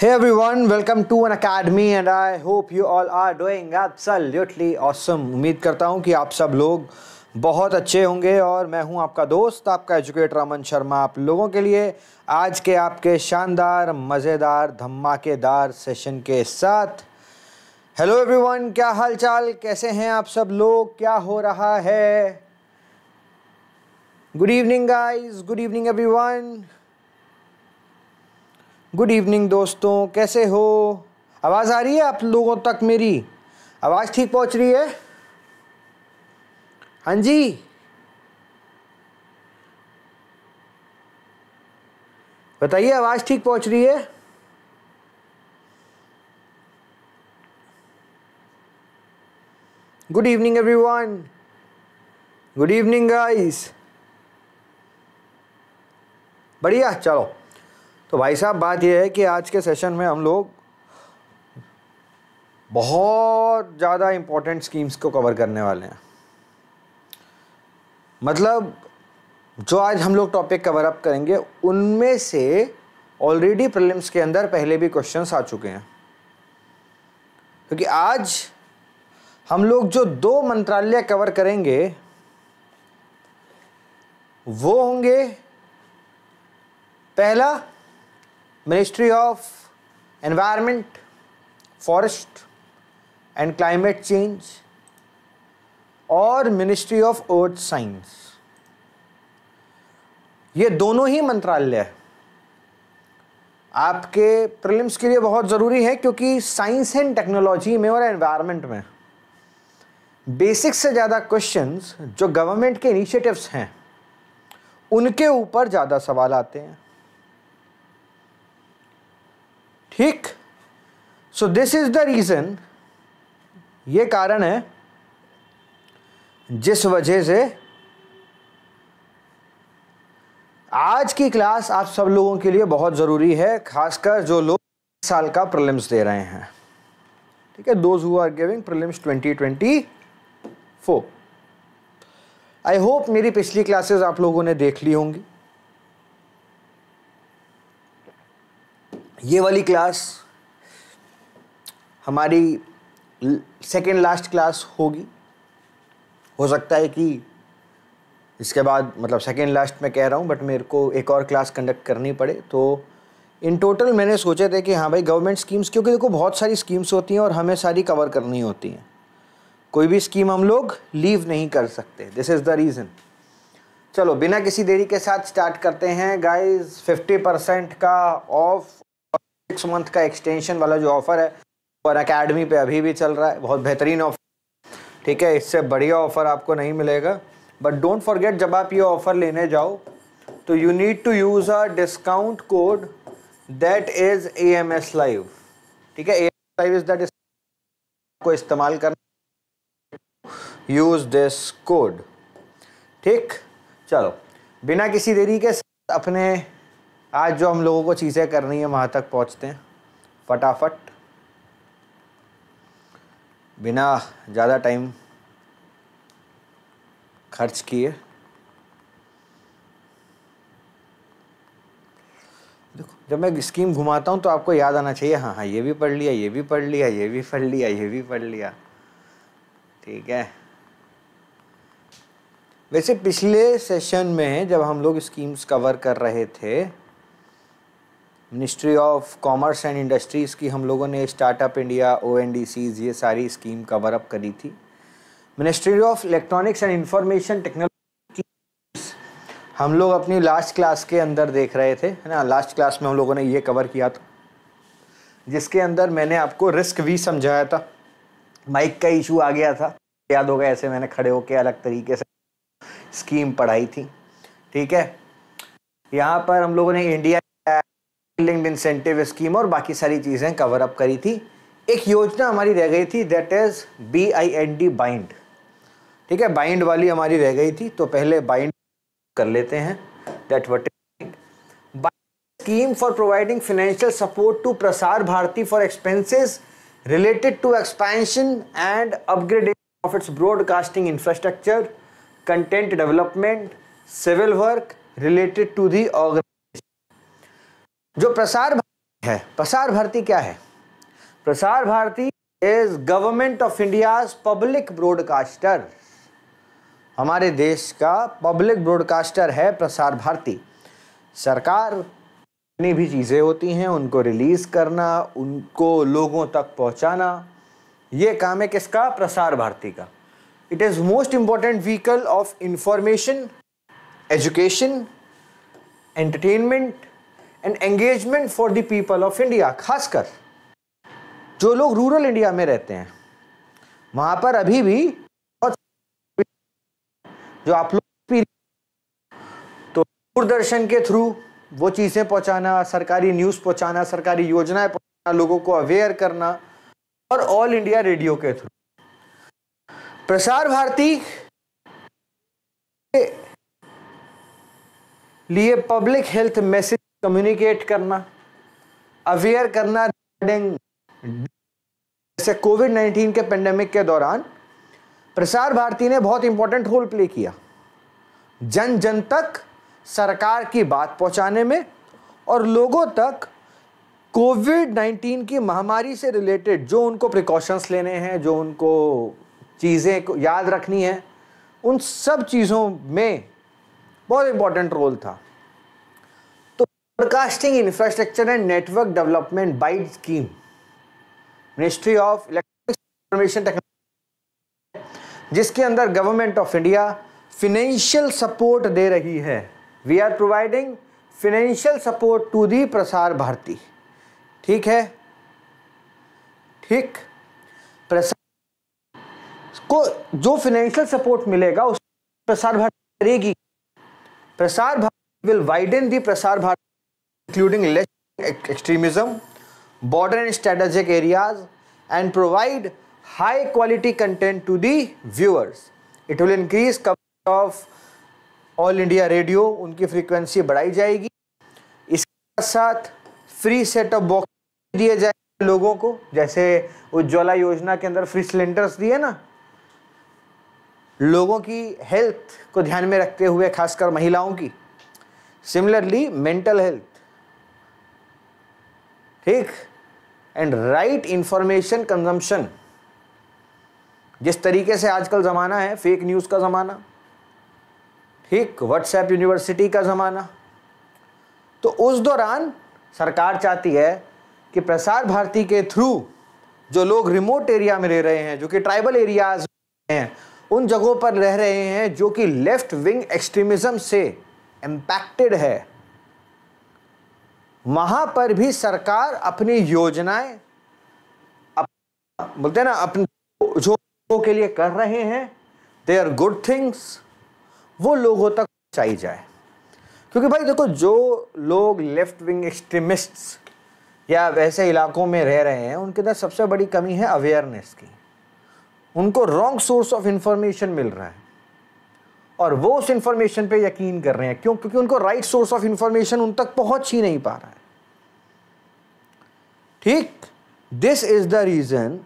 Hey everyone, welcome to an academy and I hope you all are doing absolutely awesome. उम्मीद करता हूँ कि आप सब लोग बहुत अच्छे होंगे और मैं हूँ आपका दोस्त आपका एजुकेटर अमन शर्मा आप लोगों के लिए आज के आपके शानदार मज़ेदार धमाकेदार सेशन के साथ हेलो एवरीवन क्या हालचाल कैसे हैं आप सब लोग क्या हो रहा है good evening guys good evening everyone good evening दोस्तों कैसे हो आवाज़ आ रही है आप लोगों तक मेरी आवाज़ ठीक पहुंच रही है हाँ जी बताइए आवाज़ ठीक पहुंच रही है good evening everyone good evening guys बढ़िया चलो तो भाई साहब बात यह है कि आज के सेशन में हम लोग बहुत ज़्यादा इम्पोर्टेंट स्कीम्स को कवर करने वाले हैं मतलब जो आज हम लोग टॉपिक कवर अप करेंगे उनमें से ऑलरेडी प्रिलिम्स के अंदर पहले भी क्वेश्चंस आ चुके हैं क्योंकि तो आज हम लोग जो दो मंत्रालय कवर करेंगे वो होंगे पहला ministry of environment forest and climate change और मिनिस्ट्री ऑफ अर्थ साइंस ये दोनों ही मंत्रालय आपके प्रिलिम्स के लिए बहुत ज़रूरी है क्योंकि साइंस एंड टेक्नोलॉजी में और एनवायरनमेंट में बेसिक से ज़्यादा क्वेश्चंस जो गवर्नमेंट के इनिशिएटिव्स हैं उनके ऊपर ज़्यादा सवाल आते हैं ठीक so this is the reason ये कारण है जिस वजह से आज की क्लास आप सब लोगों के लिए बहुत ज़रूरी है खासकर जो लोग साल का प्रिलिम्स दे रहे हैं ठीक है those who are giving prelims 2024 I hope मेरी पिछली क्लासेस आप लोगों ने देख ली होंगी ये वाली क्लास हमारी सेकेंड लास्ट क्लास होगी हो सकता है कि इसके बाद मतलब सेकेंड लास्ट में कह रहा हूँ बट मेरे को एक और क्लास कंडक्ट करनी पड़े तो इन टोटल मैंने सोचे थे कि हाँ भाई गवर्नमेंट स्कीम्स क्योंकि देखो बहुत सारी स्कीम्स होती हैं और हमें सारी कवर करनी होती हैं कोई भी स्कीम हम लोग लीव नहीं कर सकते दिस इज़ द रीज़न चलो बिना किसी देरी के साथ स्टार्ट करते हैं गाइस 50 परसेंट का ऑफ सिक्स मंथ का एक्सटेंशन वाला जो ऑफ़र है और अकेडमी पे अभी भी चल रहा है बहुत बेहतरीन ऑफर ठीक है इससे बढ़िया ऑफ़र आपको नहीं मिलेगा बट डोंट फॉरगेट जब आप ये ऑफ़र लेने जाओ तो you need to use a discount code that is A M S live ठीक है A M S live is that को इस्तेमाल करना यूज़ दिस कोड ठीक चलो बिना किसी देरी के अपने आज जो हम लोगों को चीज़ें करनी है वहाँ तक पहुँचते हैं फटाफट बिना ज़्यादा टाइम खर्च किए देखो जब मैं स्कीम घुमाता हूँ तो आपको याद आना चाहिए हाँ हाँ ये भी पढ़ लिया ये भी पढ़ लिया ये भी पढ़ लिया ये भी पढ़ लिया ठीक है वैसे पिछले सेशन में जब हम लोग स्कीम्स कवर कर रहे थे ministry of commerce and industries की हम लोगों ने स्टार्टअप इंडिया ओ ये सारी स्कीम कवर अप करी थी ministry of electronics and information technology हम लोग अपनी लास्ट क्लास के अंदर देख रहे थे है ना लास्ट क्लास में हम लोगों ने ये कवर किया था जिसके अंदर मैंने आपको रिस्क भी समझाया था माइक का इशू आ गया था याद होगा ऐसे मैंने खड़े होकर अलग तरीके से स्कीम पढ़ाई थी ठीक है यहाँ पर हम लोगों ने इंडिया बिल्डिंग इंसेंटिव स्कीम और बाकी सारी चीज़ें कवर अप करी थी एक योजना हमारी रह गई थी that is B I N D bind ठीक है बाइंड वाली हमारी रह गई थी तो पहले बाइंड कर लेते हैं that what scheme for providing financial support to Prasar Bharati for expenses related to expansion and upgradation of its broadcasting infrastructure content development civil work related to the ऑर्गे जो प्रसार भारती है प्रसार भारती क्या है Prasar Bharati is government of India public broadcaster हमारे देश का public broadcaster है प्रसार भारती सरकार जितनी भी चीज़ें होती हैं उनको रिलीज़ करना उनको लोगों तक पहुंचाना ये काम है किसका प्रसार भारती का it is most important vehicle of information education entertainment and engagement for the people of India खासकर जो लोग रूरल इंडिया में रहते हैं वहां पर अभी भी जो आप लोग तो दूरदर्शन के थ्रू वो चीज़ें पहुंचाना सरकारी न्यूज़ पहुंचाना सरकारी योजनाएं पहुंचाना लोगों को अवेयर करना और ऑल इंडिया रेडियो के थ्रू प्रसार भारती लिए पब्लिक हेल्थ मैसेज कम्युनिकेट करना अवेयर करना रिगार्डिंग जैसे कोविड नाइन्टीन के पेंडेमिक के दौरान प्रसार भारती ने बहुत इंपॉर्टेंट रोल प्ले किया जन जन तक सरकार की बात पहुंचाने में और लोगों तक कोविड नाइन्टीन की महामारी से रिलेटेड जो उनको प्रिकॉशंस लेने हैं जो उनको चीज़ें याद रखनी है उन सब चीज़ों में बहुत इम्पोर्टेंट रोल था broadcasting infrastructure and network development by scheme ministry of electronics information technology जिसके अंदर government of India financial support दे रही है we are providing financial support to the Prasar Bharati ठीक है ठीक प्रसार को जो फिनेंशियल सपोर्ट मिलेगा उस प्रसार भारती करेगी प्रसार Bharti will widen the Prasar Bharti including less extremism, border and strategic areas and provide high quality content to the viewers. It will increase coverage of all india radio unki frequency badhai jayegi iske sath free set of box diye jayenge लोगों ko jaise ujjwala yojana ke andar free cylinders diye na लोगों की health को ध्यान में रखते हुए खासकर महिलाओं की सिमिलरली मेंटल हेल्थ ठीक एंड राइट इंफॉर्मेशन कंजम्पशन जिस तरीके से आजकल ज़माना है फेक न्यूज़ का ज़माना ठीक व्हाट्सएप यूनिवर्सिटी का ज़माना तो उस दौरान सरकार चाहती है कि प्रसार भारती के थ्रू जो लोग रिमोट एरिया में रह रहे हैं जो कि ट्राइबल एरियाज हैं उन जगहों पर रह रहे हैं जो कि लेफ्ट विंग एक्सट्रीमिज़म से इम्पैक्टेड है वहाँ पर भी सरकार अपनी योजनाएं अप, बोलते हैं ना अपने जो लोगों के लिए कर रहे हैं दे आर गुड थिंग्स वो लोगों तक पहुँचाई जाए क्योंकि भाई देखो जो लोग लेफ्ट विंग एक्सट्रीमिस्ट्स या वैसे इलाकों में रह रहे हैं उनके अंदर सबसे बड़ी कमी है अवेयरनेस की उनको रॉन्ग सोर्स ऑफ इंफॉर्मेशन मिल रहा है और वो उस इंफॉर्मेशन पे यकीन कर रहे हैं क्यों क्योंकि उनको राइट सोर्स ऑफ इंफॉर्मेशन उन तक पहुंच ही नहीं पा रहा है ठीक this is the reason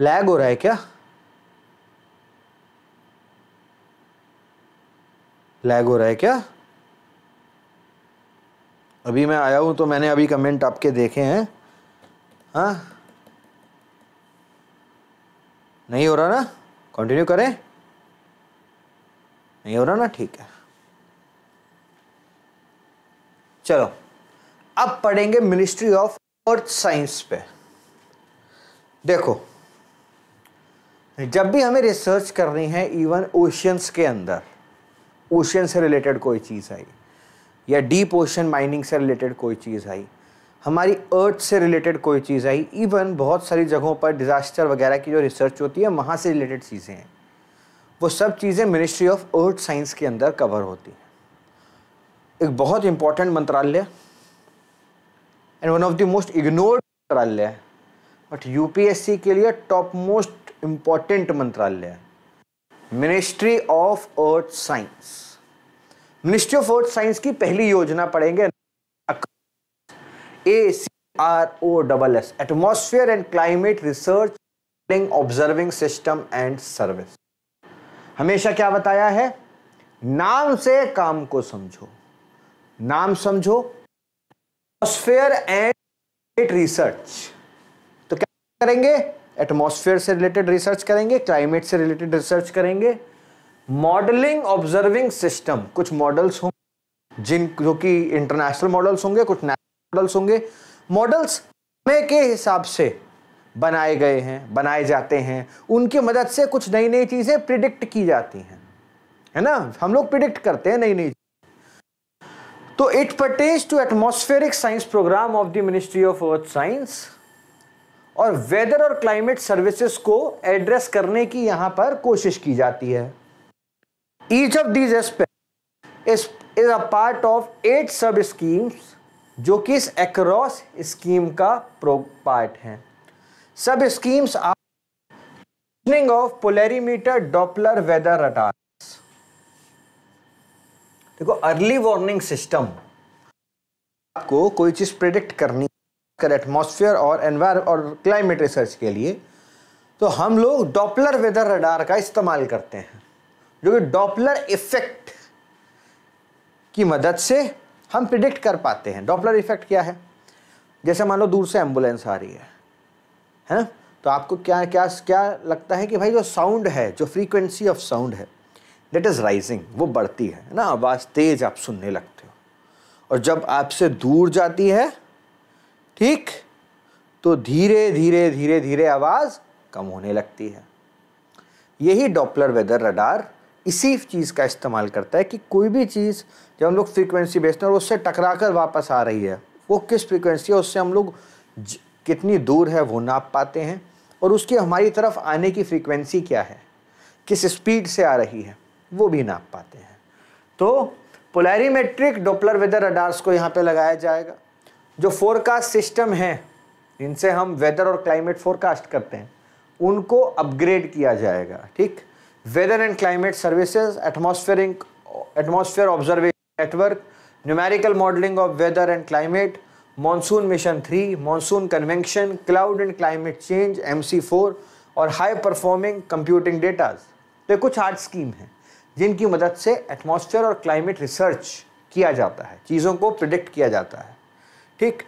lag हो रहा है क्या लैग हो रहा है क्या अभी मैं आया हूं तो मैंने अभी कमेंट आपके देखे हैं हाँ नहीं हो रहा ना कंटिन्यू करें नहीं हो रहा ना ठीक है चलो अब पढ़ेंगे मिनिस्ट्री ऑफ अर्थ साइंस पे देखो जब भी हमें रिसर्च करनी है इवन ओशियंस के अंदर ओशियन से रिलेटेड कोई चीज़ आई या डीप ओशन माइनिंग से रिलेटेड कोई चीज़ आई हमारी अर्थ से रिलेटेड कोई चीज़ आई इवन बहुत सारी जगहों पर डिज़ास्टर वगैरह की जो रिसर्च होती है वहाँ से रिलेटेड चीज़ें हैं वो सब चीज़ें मिनिस्ट्री ऑफ अर्थ साइंस के अंदर कवर होती हैं एक बहुत इंपॉर्टेंट मंत्रालय and one of the most ignored मंत्रालय है बट यूपीएससी के लिए टॉप मोस्ट इम्पॉर्टेंट मंत्रालय ministry of earth science ministry of earth science की पहली योजना पढ़ेंगे A C R O double S atmosphere and climate research observing system and service हमेशा क्या बताया है नाम से काम को समझो नाम समझो एटमोसफेयर एंड रिसर्च तो क्या करेंगे एटमोसफेयर से रिलेटेड रिसर्च करेंगे क्लाइमेट से रिलेटेड रिसर्च करेंगे मॉडलिंग ऑब्जर्विंग सिस्टम कुछ मॉडल्स होंगे जिन जो कि इंटरनेशनल मॉडल्स होंगे कुछ नेशनल मॉडल्स होंगे मॉडल्स समय के हिसाब से बनाए गए हैं बनाए जाते हैं उनकी मदद से कुछ नई नई चीज़ें प्रिडिक्ट की जाती हैं है ना हम लोग प्रिडिक्ट करते हैं नई नई तो it pertains to atmospheric science programme of the ministry of earth science और वेदर और क्लाइमेट सर्विसेज को एड्रेस करने की यहां पर कोशिश की जाती है each of these aspect is a part of eight sub schemes जो कि इस एक्रॉस स्कीम का प्रो पार्ट है sub schemes are of polarimeter Doppler weather radars देखो अर्ली वार्निंग सिस्टम आपको कोई चीज़ प्रिडिक्ट करनी कर एटमोसफियर और एनवायर और क्लाइमेट रिसर्च के लिए तो हम लोग डॉपलर वेदर रडार का इस्तेमाल करते हैं जो कि डॉपलर इफेक्ट की मदद से हम प्रिडिक्ट कर पाते हैं डॉपलर इफेक्ट क्या है जैसे मान लो दूर से एम्बुलेंस आ रही है है ना तो आपको क्या क्या क्या लगता है कि भाई जो साउंड है जो फ्रीक्वेंसी ऑफ साउंड है डेट इज़ राइजिंग वो बढ़ती है ना आवाज़ तेज़ आप सुनने लगते हो और जब आपसे दूर जाती है ठीक तो धीरे धीरे धीरे धीरे आवाज़ कम होने लगती है यही डॉपलर वेदर रडार इसी चीज़ का इस्तेमाल करता है कि कोई भी चीज़ जब हम लोग फ्रीक्वेंसी बेचते हैं और उससे टकरा कर वापस आ रही है वो किस फ्रीक्वेंसी है उससे हम लोग कितनी दूर है वो नाप पाते हैं और उसकी हमारी तरफ आने की फ्रीक्वेंसी क्या है किस स्पीड से आ रही है वो भी नाप पाते हैं तो पोलैरीमेट्रिक डोपलर वेदर रडार्स को यहाँ पर लगाया जाएगा जो फोरकास्ट सिस्टम हैं जिनसे हम वेदर और क्लाइमेट फोरकास्ट करते हैं उनको अपग्रेड किया जाएगा ठीक weather and climate services atmospheric atmosphere observation network numerical modelling of weather and climate monsoon mission three monsoon convention cloud and climate change M C four और हाई परफॉर्मिंग कंप्यूटिंग डेटाज तो ये कुछ art scheme हैं जिनकी मदद से atmosphere और climate research किया जाता है चीज़ों को प्रिडिक्ट किया जाता है ठीक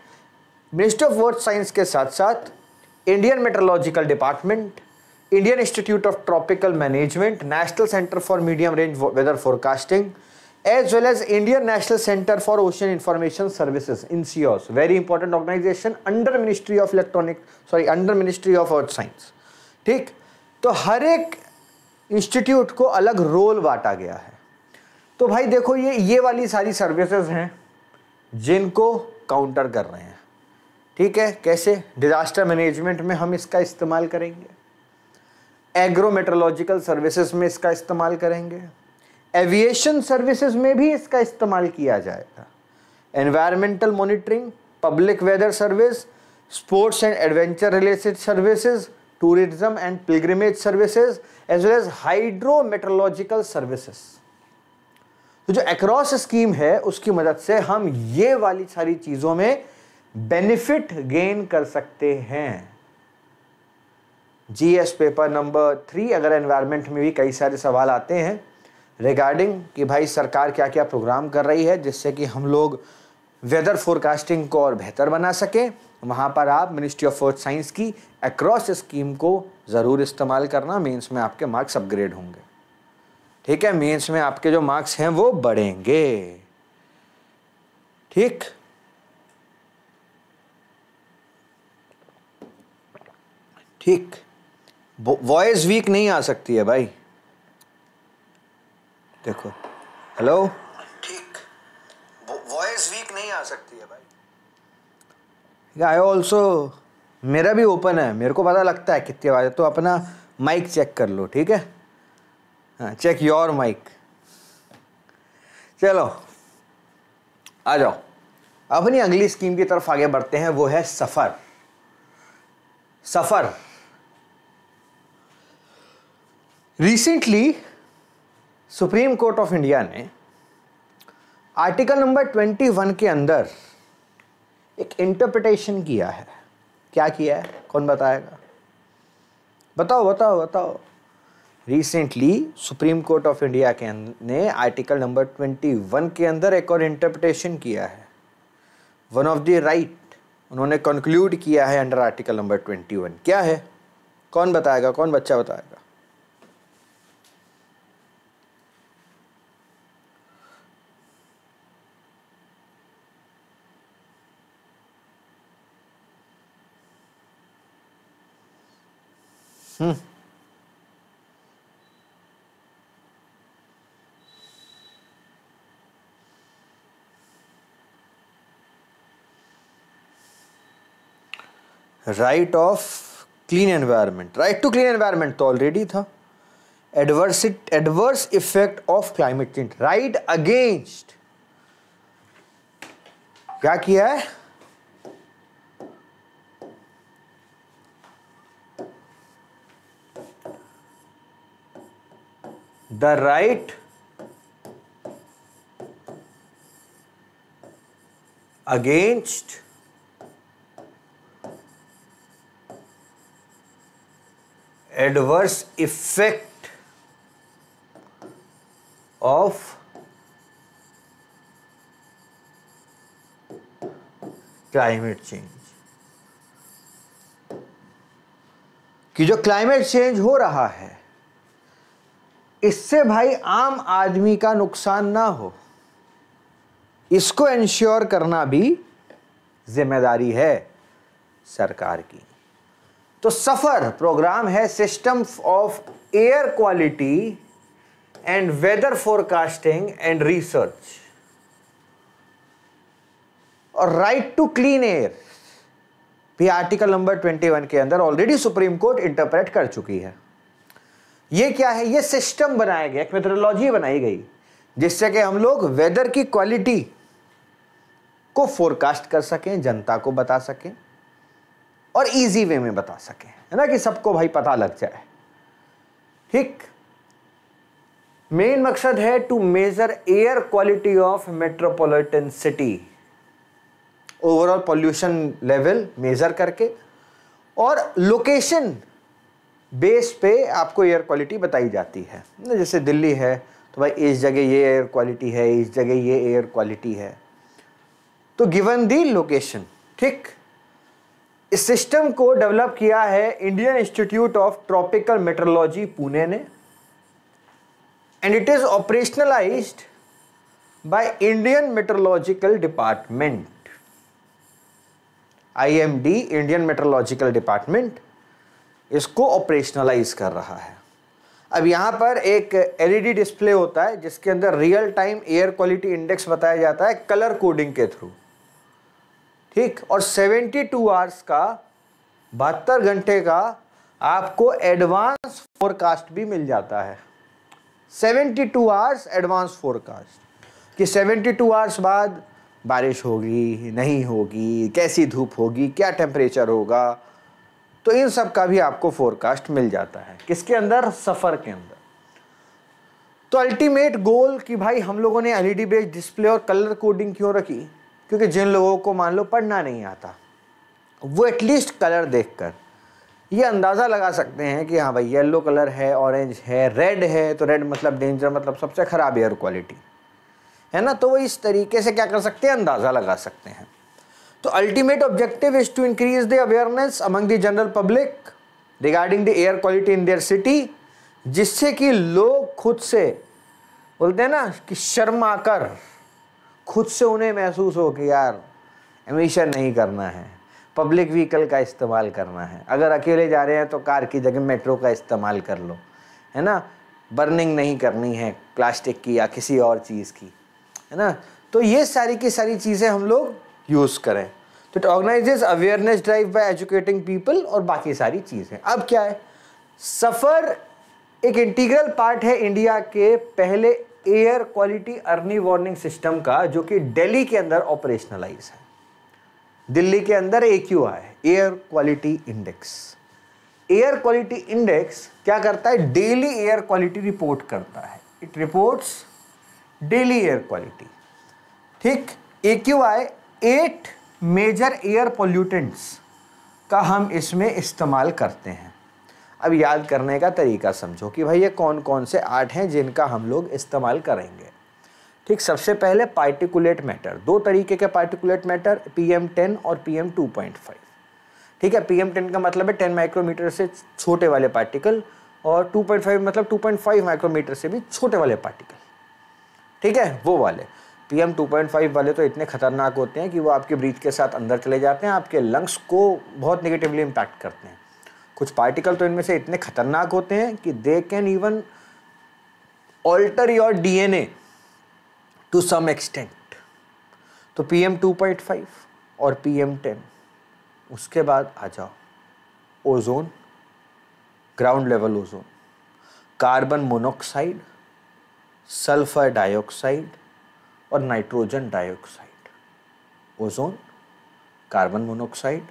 मिनिस्ट्री ऑफ वर्थ साइंस के साथ साथ Indian meteorological department Indian institute of tropical management national centre for medium range weather forecasting as well as Indian national centre for ocean information services IN C COIS very important organisation under ministry of electronic sorry under ministry of earth science ठीक तो हर एक institute को अलग role बांटा गया है तो भाई देखो ये ये वाली सारी सर्विसेज हैं जिनको काउंटर कर रहे हैं ठीक है कैसे डिजास्टर मैनेजमेंट में हम इसका इस्तेमाल करेंगे एग्रोमेट्रोलॉजिकल सर्विसेज में इसका इस्तेमाल करेंगे एविएशन सर्विसेज में भी इसका इस्तेमाल किया जाएगा environmental monitoring public weather service sports and adventure related services tourism and pilgrimage services as well as hydrometeorological services तो जो एक्रॉस स्कीम है उसकी मदद से हम ये वाली सारी चीज़ों में बेनिफिट गेन कर सकते हैं जीएस पेपर नंबर थ्री अगर एनवायरमेंट में भी कई सारे सवाल आते हैं रिगार्डिंग कि भाई सरकार क्या क्या प्रोग्राम कर रही है जिससे कि हम लोग वेदर फोरकास्टिंग को और बेहतर बना सकें वहाँ पर आप मिनिस्ट्री ऑफ फोर्थ साइंस की एक्रॉस स्कीम को ज़रूर इस्तेमाल करना मेंस में आपके मार्क्स अपग्रेड होंगे ठीक है मेंस में आपके जो मार्क्स हैं वो बढ़ेंगे ठीक ठीक वॉइस वीक नहीं आ सकती है भाई देखो हेलो ठीक वॉइस वीक नहीं आ सकती है भाई आई ऑल्सो मेरा भी ओपन है मेरे को पता लगता है कितनी आवाज़ है तो अपना माइक चेक कर लो ठीक है हाँ चेक योर माइक चलो आ जाओ अपनी अगली स्कीम की तरफ आगे बढ़ते हैं वो है सफ़र सफ़र recently supreme court of India ने आर्टिकल नंबर 21 के अंदर एक इंटरप्रिटेशन किया है क्या किया है कौन बताएगा बताओ बताओ बताओ recently supreme court of India के अं-, ने आर्टिकल नंबर 21 के अंदर एक और इंटरप्रिटेशन किया है वन ऑफ द राइट उन्होंने कंक्लूड किया है अंडर आर्टिकल नंबर 21 क्या है कौन बताएगा कौन बच्चा बताएगा right of clean environment right to clean environment तो ऑलरेडी था adversity adverse effect of climate change right against क्या किया है the right against adverse effect of climate change कि जो क्लाइमेट चेंज हो रहा है इससे भाई आम आदमी का नुकसान ना हो इसको इंश्योर करना भी जिम्मेदारी है सरकार की तो सफ़र प्रोग्राम है system of air quality and weather forecasting and research और राइट टू क्लीन एयर भी आर्टिकल नंबर 21 के अंदर ऑलरेडी सुप्रीम कोर्ट इंटरप्रेट कर चुकी है ये क्या है ये सिस्टम बनाया गया एक मेथडोलॉजी बनाई गई जिससे कि हम लोग वेदर की क्वालिटी को फोरकास्ट कर सकें जनता को बता सकें और इजी वे में बता सकें है ना कि सबको भाई पता लग जाए ठीक मेन मकसद है to measure air quality of metropolitan city overall pollution level measure करके और लोकेशन बेस पे आपको एयर क्वालिटी बताई जाती है ना जैसे दिल्ली है तो भाई इस जगह ये एयर क्वालिटी है इस जगह ये एयर क्वालिटी है तो गिवन दी लोकेशन ठीक इस सिस्टम को डेवलप किया है Indian institute of tropical meteorology Pune ने and it is operationalise by Indian meteorological department IMD Indian meteorological department इसको ऑपरेशनलाइज कर रहा है अब यहाँ पर एक एलईडी डिस्प्ले e होता है जिसके अंदर real time air quality index बताया जाता है कलर कोडिंग के थ्रू ठीक और 72 टू आवर्स का बहत्तर घंटे का आपको एडवांस फोरकास्ट भी मिल जाता है 72 टू आवर्स एडवांस फोरकास्ट कि 72 टू आवर्स बाद बारिश होगी नहीं होगी कैसी धूप होगी क्या टेम्परेचर होगा तो इन सब का भी आपको फोरकास्ट मिल जाता है किसके अंदर सफ़र के अंदर तो अल्टीमेट गोल कि भाई हम लोगों ने एल ई बेस्ड डिस्प्ले और कलर कोडिंग क्यों रखी क्योंकि जिन लोगों को मान लो पढ़ना नहीं आता वो एटलीस्ट कलर देखकर ये अंदाज़ा लगा सकते हैं कि हाँ भाई येलो कलर है ऑरेंज है रेड है तो रेड मतलब डेंजर मतलब सबसे ख़राब एयर क्वालिटी है ना तो वो इस तरीके से क्या कर सकते हैं अंदाज़ा लगा सकते हैं तो ultimate objective is to increase the awareness among the general public regarding the air quality in their city जिससे कि लोग खुद से बोलते हैं ना कि शर्म आकर खुद से उन्हें महसूस हो कि यार एमिशन नहीं करना है पब्लिक व्हीकल का इस्तेमाल करना है अगर अकेले जा रहे हैं तो कार की जगह मेट्रो का इस्तेमाल कर लो है ना बर्निंग नहीं करनी है प्लास्टिक की या किसी और चीज़ की है ना तो ये सारी की सारी चीज़ें हम लोग यूज़ करें तो it organises awareness drive by educating people और बाकी सारी चीज़ें अब क्या है सफ़र एक इंटीग्रल पार्ट है इंडिया के पहले air quality early warning system का जो कि दिल्ली के अंदर ऑपरेशनलाइज है दिल्ली के अंदर ए क्यू है air quality index air quality index क्या करता है डेली एयर क्वालिटी रिपोर्ट करता है it reports daily air quality ठीक A Q I at major air pollutants का हम इसमें इस्तेमाल करते हैं अब याद करने का तरीका समझो कि भाई ये कौन कौन से आर्ट हैं जिनका हम लोग इस्तेमाल करेंगे ठीक सबसे पहले पार्टिकुलेट मैटर दो तरीके के particulate matter P M ten और P M two point five ठीक है पी एम टेन का मतलब है टेन माइक्रोमीटर से छोटे वाले पार्टिकल और टू पॉइंट फाइव मतलब टू पॉइंट फाइव माइक्रोमीटर से भी छोटे वाले पार्टिकल ठीक है वो वाले पीएम 2.5 वाले तो इतने ख़तरनाक होते हैं कि वो आपके ब्रीथ के साथ अंदर चले जाते हैं आपके लंग्स को बहुत नेगेटिवली इम्पैक्ट करते हैं कुछ पार्टिकल तो इनमें से इतने ख़तरनाक होते हैं कि they can even alter your DNA to some extent तो पीएम 2.5 और पीएम 10 उसके बाद आ जाओ ozone ground level ozone carbon monoxide sulphur dioxide और nitrogen dioxide ozone carbon monoxide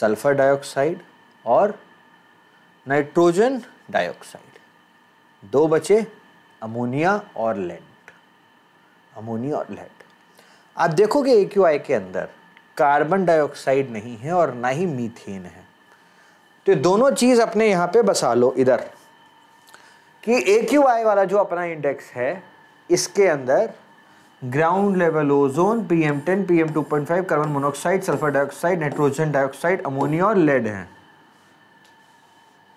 sulphur dioxide और नाइट्रोजन डाइऑक्साइड दो बचे अमोनिया और लेंट अमोनिया और लेंट आप देखोगे ए क्यू आई के अंदर कार्बन डाइऑक्साइड नहीं है और ना ही मीथेन है तो दोनों चीज़ अपने यहाँ पे बसा लो इधर कि ए क्यू आई वाला जो अपना इंडेक्स है इसके अंदर ground level ozone P M ten P M two point five carbon monoxide sulphur dioxide nitrogen dioxide ammonia और लेड है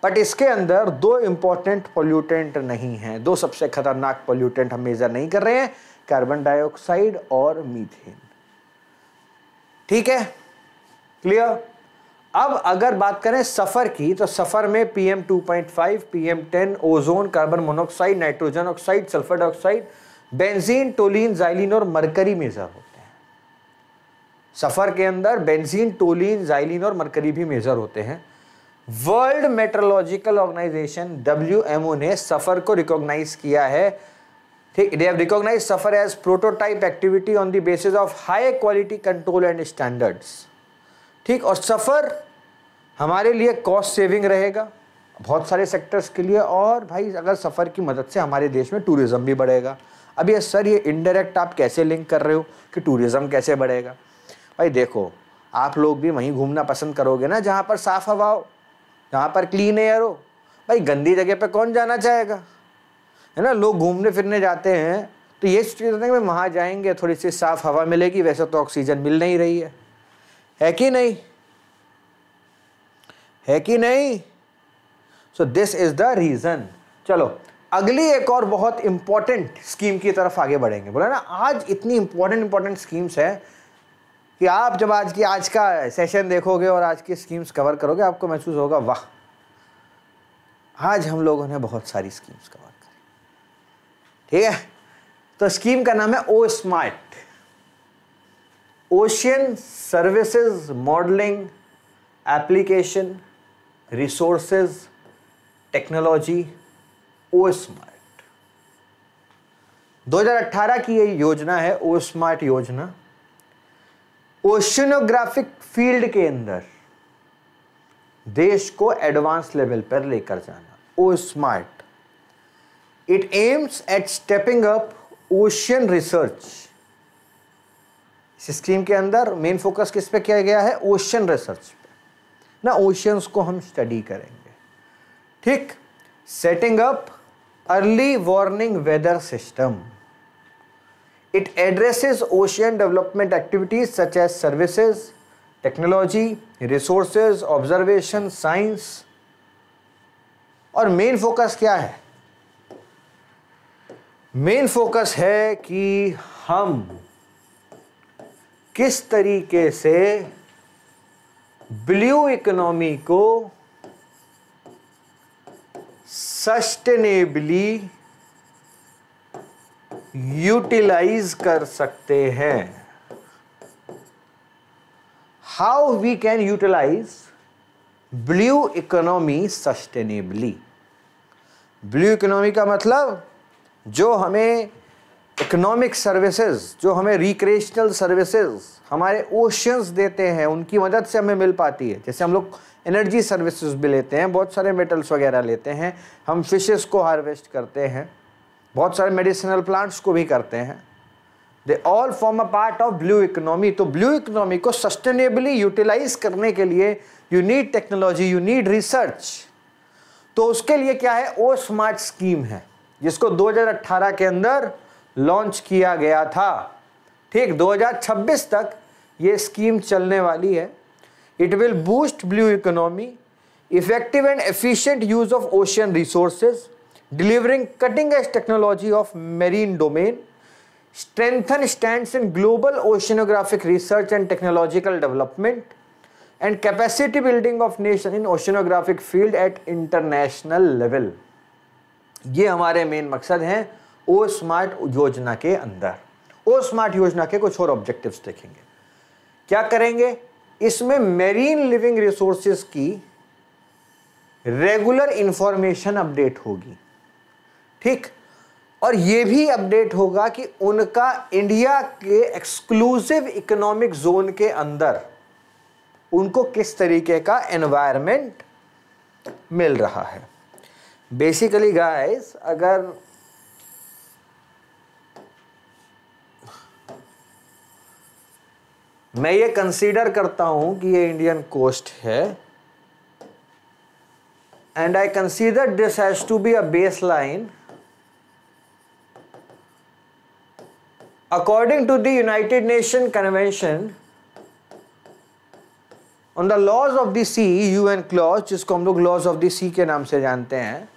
बट इसके अंदर दो इंपॉर्टेंट पोल्यूटेंट नहीं है दो सबसे खतरनाक पॉल्यूटेंट हम मेज़र नहीं कर रहे हैं कार्बन डाइऑक्साइड और मीथेन ठीक है क्लियर अब अगर बात करें सफ़र की तो सफ़र में PM two point five PM ten ozone carbon monoxide nitrogen oxide sulphur dioxide benzene toluene xylene और मरकरी मेज़र होते हैं सफ़र के अंदर बेंजीन टोलिन जाइलिन और मरकरी भी मेज़र होते हैं वर्ल्ड मेट्रोलॉजिकल ऑर्गेनाइजेशन डब्ल्यू ने सफ़र को रिकॉग्नाइज किया है ठीक they have recognise SAFAR as prototype activity on the basis of high quality control and standards ठीक और सफ़र हमारे लिए कॉस्ट सेविंग रहेगा बहुत सारे सेक्टर्स के लिए और भाई अगर सफ़र की मदद से हमारे देश में टूरिज़्म भी बढ़ेगा अब ये सर ये इनडायरेक्ट आप कैसे लिंक कर रहे हो कि टूरिज़्म कैसे बढ़ेगा भाई देखो आप लोग भी वहीं घूमना पसंद करोगे ना जहाँ पर साफ़ हवा हो जहाँ पर क्लीन एयर हो भाई गंदी जगह पर कौन जाना चाहेगा है ना लोग घूमने फिरने जाते हैं तो ये सोच रहे हैं वहाँ जाएंगे थोड़ी सी साफ़ हवा मिलेगी वैसे तो ऑक्सीजन मिल नहीं रही है है कि नहीं है कि नहीं so this is the reason चलो अगली एक और बहुत इंपॉर्टेंट स्कीम की तरफ आगे बढ़ेंगे बोला ना आज इतनी इंपॉर्टेंट इंपॉर्टेंट स्कीम्स हैं कि आप जब आज की आज का सेशन देखोगे और आज की स्कीम्स कवर करोगे आपको महसूस होगा वाह आज हम लोगों ने बहुत सारी स्कीम्स कवर करी ठीक है तो स्कीम का नाम है O smart ocean services modelling application resources technology O smart दो की ये योजना है ओ स्मार्ट योजना ओशनोग्राफिक फील्ड के अंदर देश को एडवांस लेवल पर लेकर जाना O smart it aims at stepping up ocean research इस स्कीम के अंदर मेन फोकस किस पे किया गया है ओशियन रिसर्च पे ना ओशियंस को हम स्टडी करेंगे ठीक setting up early warning weather system it addresses ocean development activities such as services technology resources observation science और मेन फोकस क्या है मेन फोकस है कि हम किस तरीके से ब्लू इकोनॉमी को सस्टेनेबली यूटिलाइज कर सकते हैं how we can utilise blue economy sustainably blue economy का मतलब जो हमें इकोनॉमिक सर्विसेज जो हमें रिक्रिएशनल सर्विसेज हमारे ओशंस देते हैं उनकी मदद से हमें मिल पाती है जैसे हम लोग एनर्जी सर्विसेज भी लेते हैं बहुत सारे मेटल्स वगैरह लेते हैं हम फिशेस को हार्वेस्ट करते हैं बहुत सारे मेडिसिनल प्लांट्स को भी करते हैं they all form a part of blue economy तो ब्लू इकोनॉमी को सस्टेनेबली यूटिलाइज करने के लिए you need technology you need research तो उसके लिए क्या है ओ स्मार्ट स्कीम है जिसको 2018 के अंदर लॉन्च किया गया था ठीक 2026 तक ये स्कीम चलने वाली है it will boost blue economy effective and efficient use of ocean resources delivering cutting edge technology of marine domain strengthen stand in global oceanographic research and technological development and capacity building of nation in oceanographic field at international level ये हमारे main मकसद हैं ओ smart योजना के अंदर ओ smart योजना के कुछ और ऑब्जेक्टिव्स देखेंगे क्या करेंगे इसमें मेरीन लिविंग रिसोर्सेज की रेगुलर इंफॉर्मेशन अपडेट होगी ठीक और यह भी अपडेट होगा कि उनका इंडिया के एक्सक्लूसिव इकोनॉमिक जोन के अंदर उनको किस तरीके का एनवायरमेंट मिल रहा है बेसिकली गाइस अगर मैं ये कंसीडर करता हूं कि ये इंडियन कोस्ट है and I consider this has to be a base line according to the United Nation convention on the laws of the sea U N clause जिसको हम लोग लॉज ऑफ द सी के नाम से जानते हैं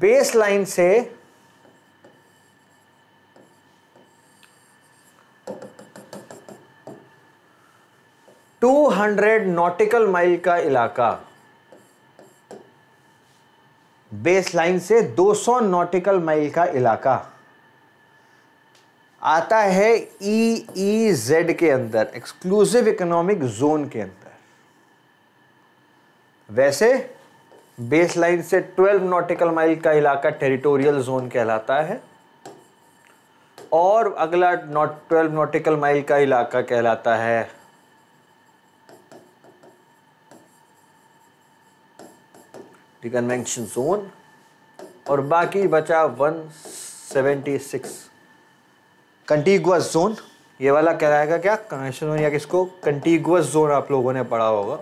बेस लाइन से 200 नॉटिकल माइल का इलाका बेस लाइन से 200 नॉटिकल माइल का इलाका आता है ई ई जेड के अंदर एक्सक्लूसिव इकोनॉमिक जोन के अंदर वैसे बेस लाइन से 12 नॉटिकल माइल का इलाका टेरिटोरियल जोन कहलाता है और अगला नॉट 12 नॉटिकल माइल का इलाका कहलाता है द कन्वेंशन जोन और बाकी बचा 176 कंटीगुअस जोन ये वाला कह रहा है क्या कन्वेंशन जोन या किसको कंटीगुअस जोन आप लोगों ने पढ़ा होगा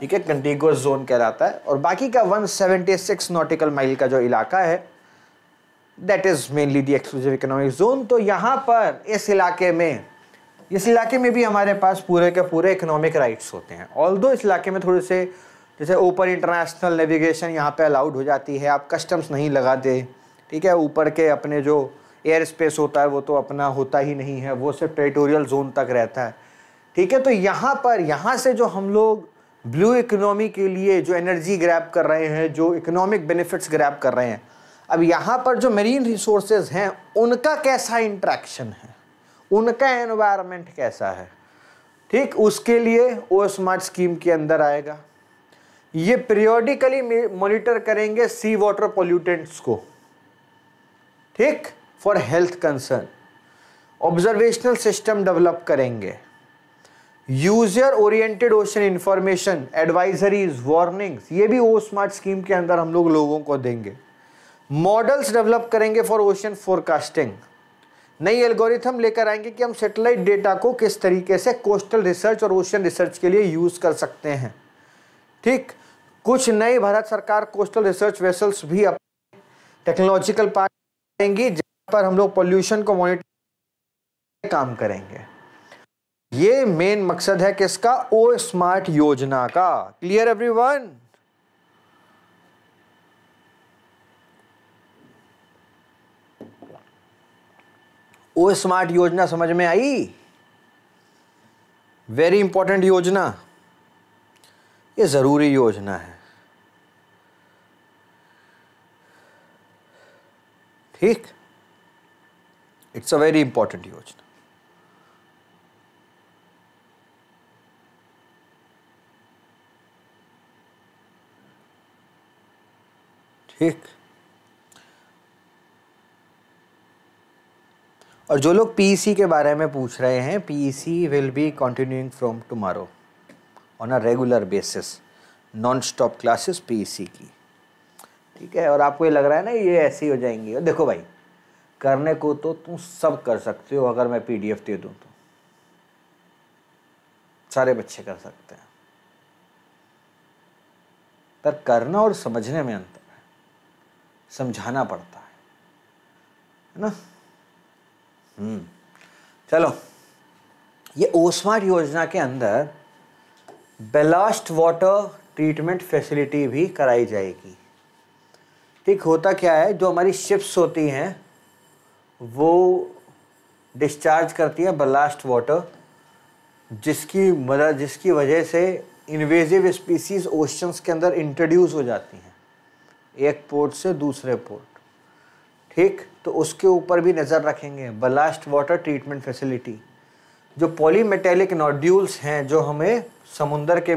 ठीक है कंटीगुअस जोन कहलाता है और बाकी का 176 नोटिकल माइल का जो इलाका है that is mainly the exclusive economic zone तो यहाँ पर इस इलाके में इस इलाके में भी हमारे पास पूरे के पूरे इकोनॉमिक राइट्स होते हैं ऑल इस इलाके में थोड़े से जैसे ऊपर इंटरनेशनल नेविगेशन यहाँ पे अलाउड हो जाती है आप कस्टम्स नहीं लगाते ठीक है ऊपर के अपने जो एयर स्पेस होता है वो तो अपना होता ही नहीं है वो सिर्फ टेरिटोरियल जोन तक रहता है ठीक है तो यहाँ पर यहाँ से जो हम लोग ब्लू इकोनॉमी के लिए जो एनर्जी ग्रैप कर रहे हैं जो इकोनॉमिक बेनिफिट्स ग्रैप कर रहे हैं अब यहाँ पर जो मरीन रिसोर्सेज हैं उनका कैसा इंट्रैक्शन है उनका एनवायरमेंट कैसा है ठीक उसके लिए ओ स्मार्ट स्कीम के अंदर आएगा ये पीरियोडिकली मॉनिटर करेंगे सी वाटर पोल्यूटेंट्स को ठीक for health concern observational system develop करेंगे user oriented ocean information advisories warnings ये भी ओ स्मार्ट स्कीम के अंदर हम लोग लोगों को देंगे मॉडल्स डेवलप करेंगे फॉर ओशन फोरकास्टिंग नई एल्गोरिथम लेकर आएंगे कि हम सेटेलाइट डेटा को किस तरीके से कोस्टल रिसर्च और ओशन रिसर्च के लिए यूज़ कर सकते हैं ठीक कुछ नई भारत सरकार कोस्टल रिसर्च वेसल्स भी अपने टेक्नोलॉजिकल पार्क जहाँ पर हम लोग पॉल्यूशन को मॉनिटर काम करेंगे ये मेन मकसद है किसका ओ स्मार्ट योजना का क्लियर एवरीवन ओ स्मार्ट योजना समझ में आई वेरी इंपॉर्टेंट योजना ये ज़रूरी योजना है ठीक इट्स अ वेरी इंपॉर्टेंट योजना ठीक और जो लोग पीईसी e के बारे में पूछ रहे हैं PEC will be continuing from tomorrow on a regular basis non stop classes PEC की ठीक है और आपको ये लग रहा है ना ये ऐसे ही हो जाएंगी और देखो भाई करने को तो तुम सब कर सकते हो अगर मैं पीडीएफ दे दूँ तो सारे बच्चे कर सकते हैं पर करना और समझने में अंतर है समझाना पड़ता है है ना हम्म चलो ये ओस्मार्ट योजना के अंदर बेलास्ट वाटर ट्रीटमेंट फैसिलिटी भी कराई जाएगी ठीक होता क्या है जो हमारी शिप्स होती हैं वो डिस्चार्ज करती हैं बलास्ट वाटर जिसकी मदद जिसकी वजह से इन्वेजिव स्पीसीज ओशंस के अंदर इंट्रोड्यूस हो जाती हैं एक पोर्ट से दूसरे पोर्ट ठीक तो उसके ऊपर भी नज़र रखेंगे बलास्ट वाटर ट्रीटमेंट फैसिलिटी जो पॉलीमेटेलिक नोड्यूल्स हैं जो हमें समुंदर के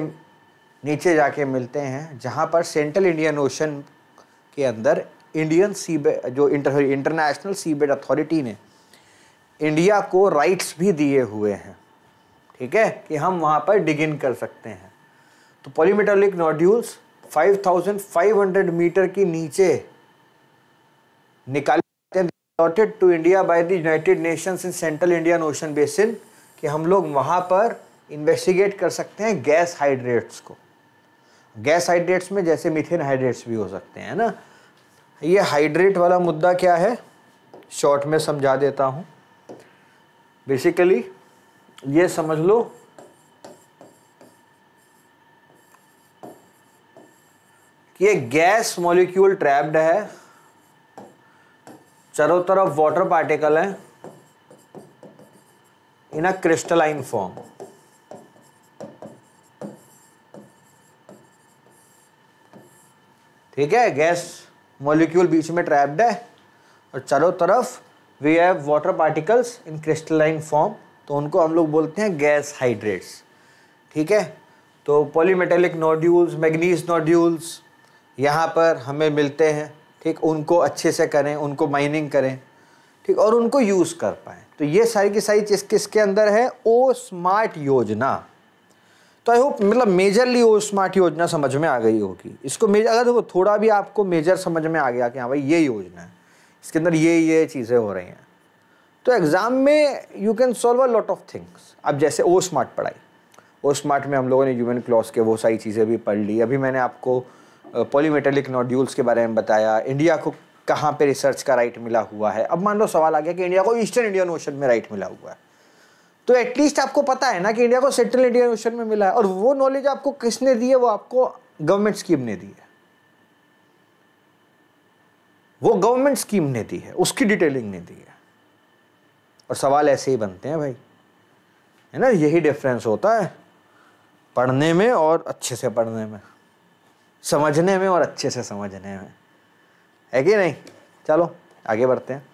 नीचे जाके मिलते हैं जहाँ पर सेंट्रल इंडियन ओशन के अंदर इंडियन सी जो inter international sea bed authority ने इंडिया को राइट्स भी दिए हुए हैं ठीक है कि हम वहाँ पर डिग इन कर सकते हैं तो पॉलीमेटालिक नॉड्यूल्स 5,500 मीटर की नीचे निकाले to India India the United United in central Indian ocean basin कि हम लोग वहाँ पर इन्वेस्टिगेट कर सकते हैं गैस हाइड्रेट्स को गैस हाइड्रेट्स में जैसे मिथेन हाइड्रेट्स भी हो सकते हैं ना ये हाइड्रेट वाला मुद्दा क्या है शॉर्ट में समझा देता हूँ बेसिकली ये समझ लो कि ये गैस मॉलिक्यूल ट्रैप्ड है चारों तरफ वाटर पार्टिकल है इन अ क्रिस्टलाइन फॉर्म ठीक है गैस मॉलिक्यूल बीच में ट्रैप्ड है और चारों तरफ we have water particles in crystalline form तो उनको हम लोग बोलते हैं गैस हाइड्रेट्स ठीक है तो पॉलीमेटेलिक नोड्यूल्स मैग्नीज नोड्यूल्स यहाँ पर हमें मिलते हैं ठीक उनको अच्छे से करें उनको माइनिंग करें ठीक और उनको यूज़ कर पाएँ तो ये सारी की सारी चीज़ किसके अंदर है ओ स्मार्ट योजना तो आई होप मतलब मेजरली वो स्मार्ट योजना समझ में आ गई होगी इसको मेजर अगर देखो थोड़ा भी आपको मेजर समझ में आ गया कि हाँ भाई ये योजना है इसके अंदर ये ये चीज़ें हो रही हैं तो एग्ज़ाम में you can solve a lot of things अब जैसे ओ स्मार्ट पढ़ाई ओ स्मार्ट में हम लोगों ने यूमन क्लॉज के वो सारी चीज़ें भी पढ़ ली अभी मैंने आपको पॉलीमेटेलिक नॉड्यूल्स के बारे में बताया इंडिया को कहाँ पे रिसर्च का राइट मिला हुआ है अब मान लो सवाल आ गया कि इंडिया को ईस्टर्न इंडियन ओशन में राइट मिला हुआ है तो एटलीस्ट आपको पता है ना कि इंडिया को सेंट्रल इंडियन ओशन में मिला है और वो नॉलेज आपको किसने दी है वो आपको गवर्नमेंट स्कीम ने दी है वो गवर्नमेंट स्कीम ने दी है उसकी डिटेलिंग ने दी है और सवाल ऐसे ही बनते हैं भाई है ना यही डिफरेंस होता है पढ़ने में और अच्छे से पढ़ने में समझने में और अच्छे से समझने में है कि नहीं चलो आगे बढ़ते हैं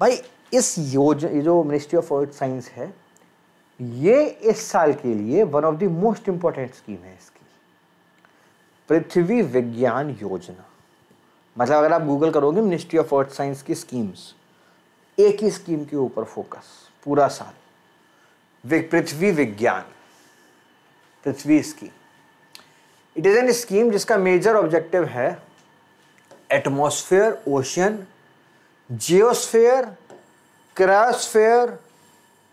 भाई इस योजना जो मिनिस्ट्री ऑफ साइंस है ये इस साल के लिए one of the most important scheme है इसकी पृथ्वी विज्ञान योजना मतलब अगर आप गूगल करोगे मिनिस्ट्री ऑफ अर्थ साइंस की स्कीम्स एक ही स्कीम के ऊपर फोकस पूरा साल Prithvi Vigyan Prithvi scheme it is an scheme जिसका मेजर ऑब्जेक्टिव है एटमोस्फेयर ओशन जियोस्फेयर क्रायोस्फेयर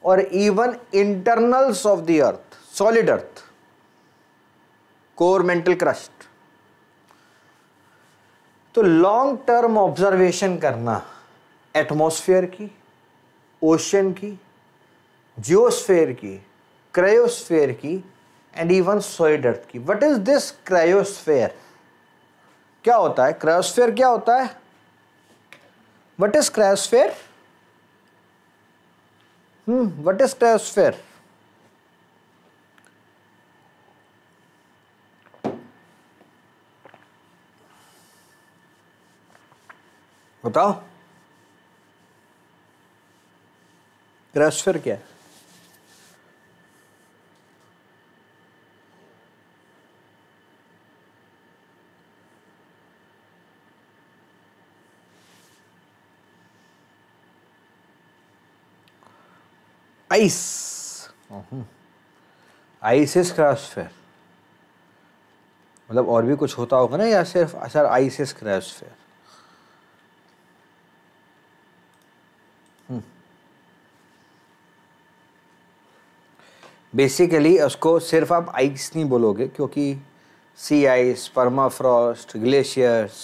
और even internals of the earth solid earth core mantle crust तो लॉन्ग टर्म ऑब्जर्वेशन करना एटमॉस्फेयर की ओशन की जियोस्फेयर की क्रायोस्फेयर की एंड इवन सॉलिड अर्थ की व्हाट इज दिस क्रायोस्फेयर क्या होता है क्रायोस्फेयर क्या होता है what is cryosphere hmm what is stratosphere बताओ क्रेस्फेयर क्या है आइस आइसिस क्रैश फेयर मतलब और भी कुछ होता होगा ना या सिर्फ sir ices cryosphere basically उसको सिर्फ आप आइस नहीं बोलोगे क्योंकि सी आइस परमाफ्रॉस्ट ग्लेशियर्स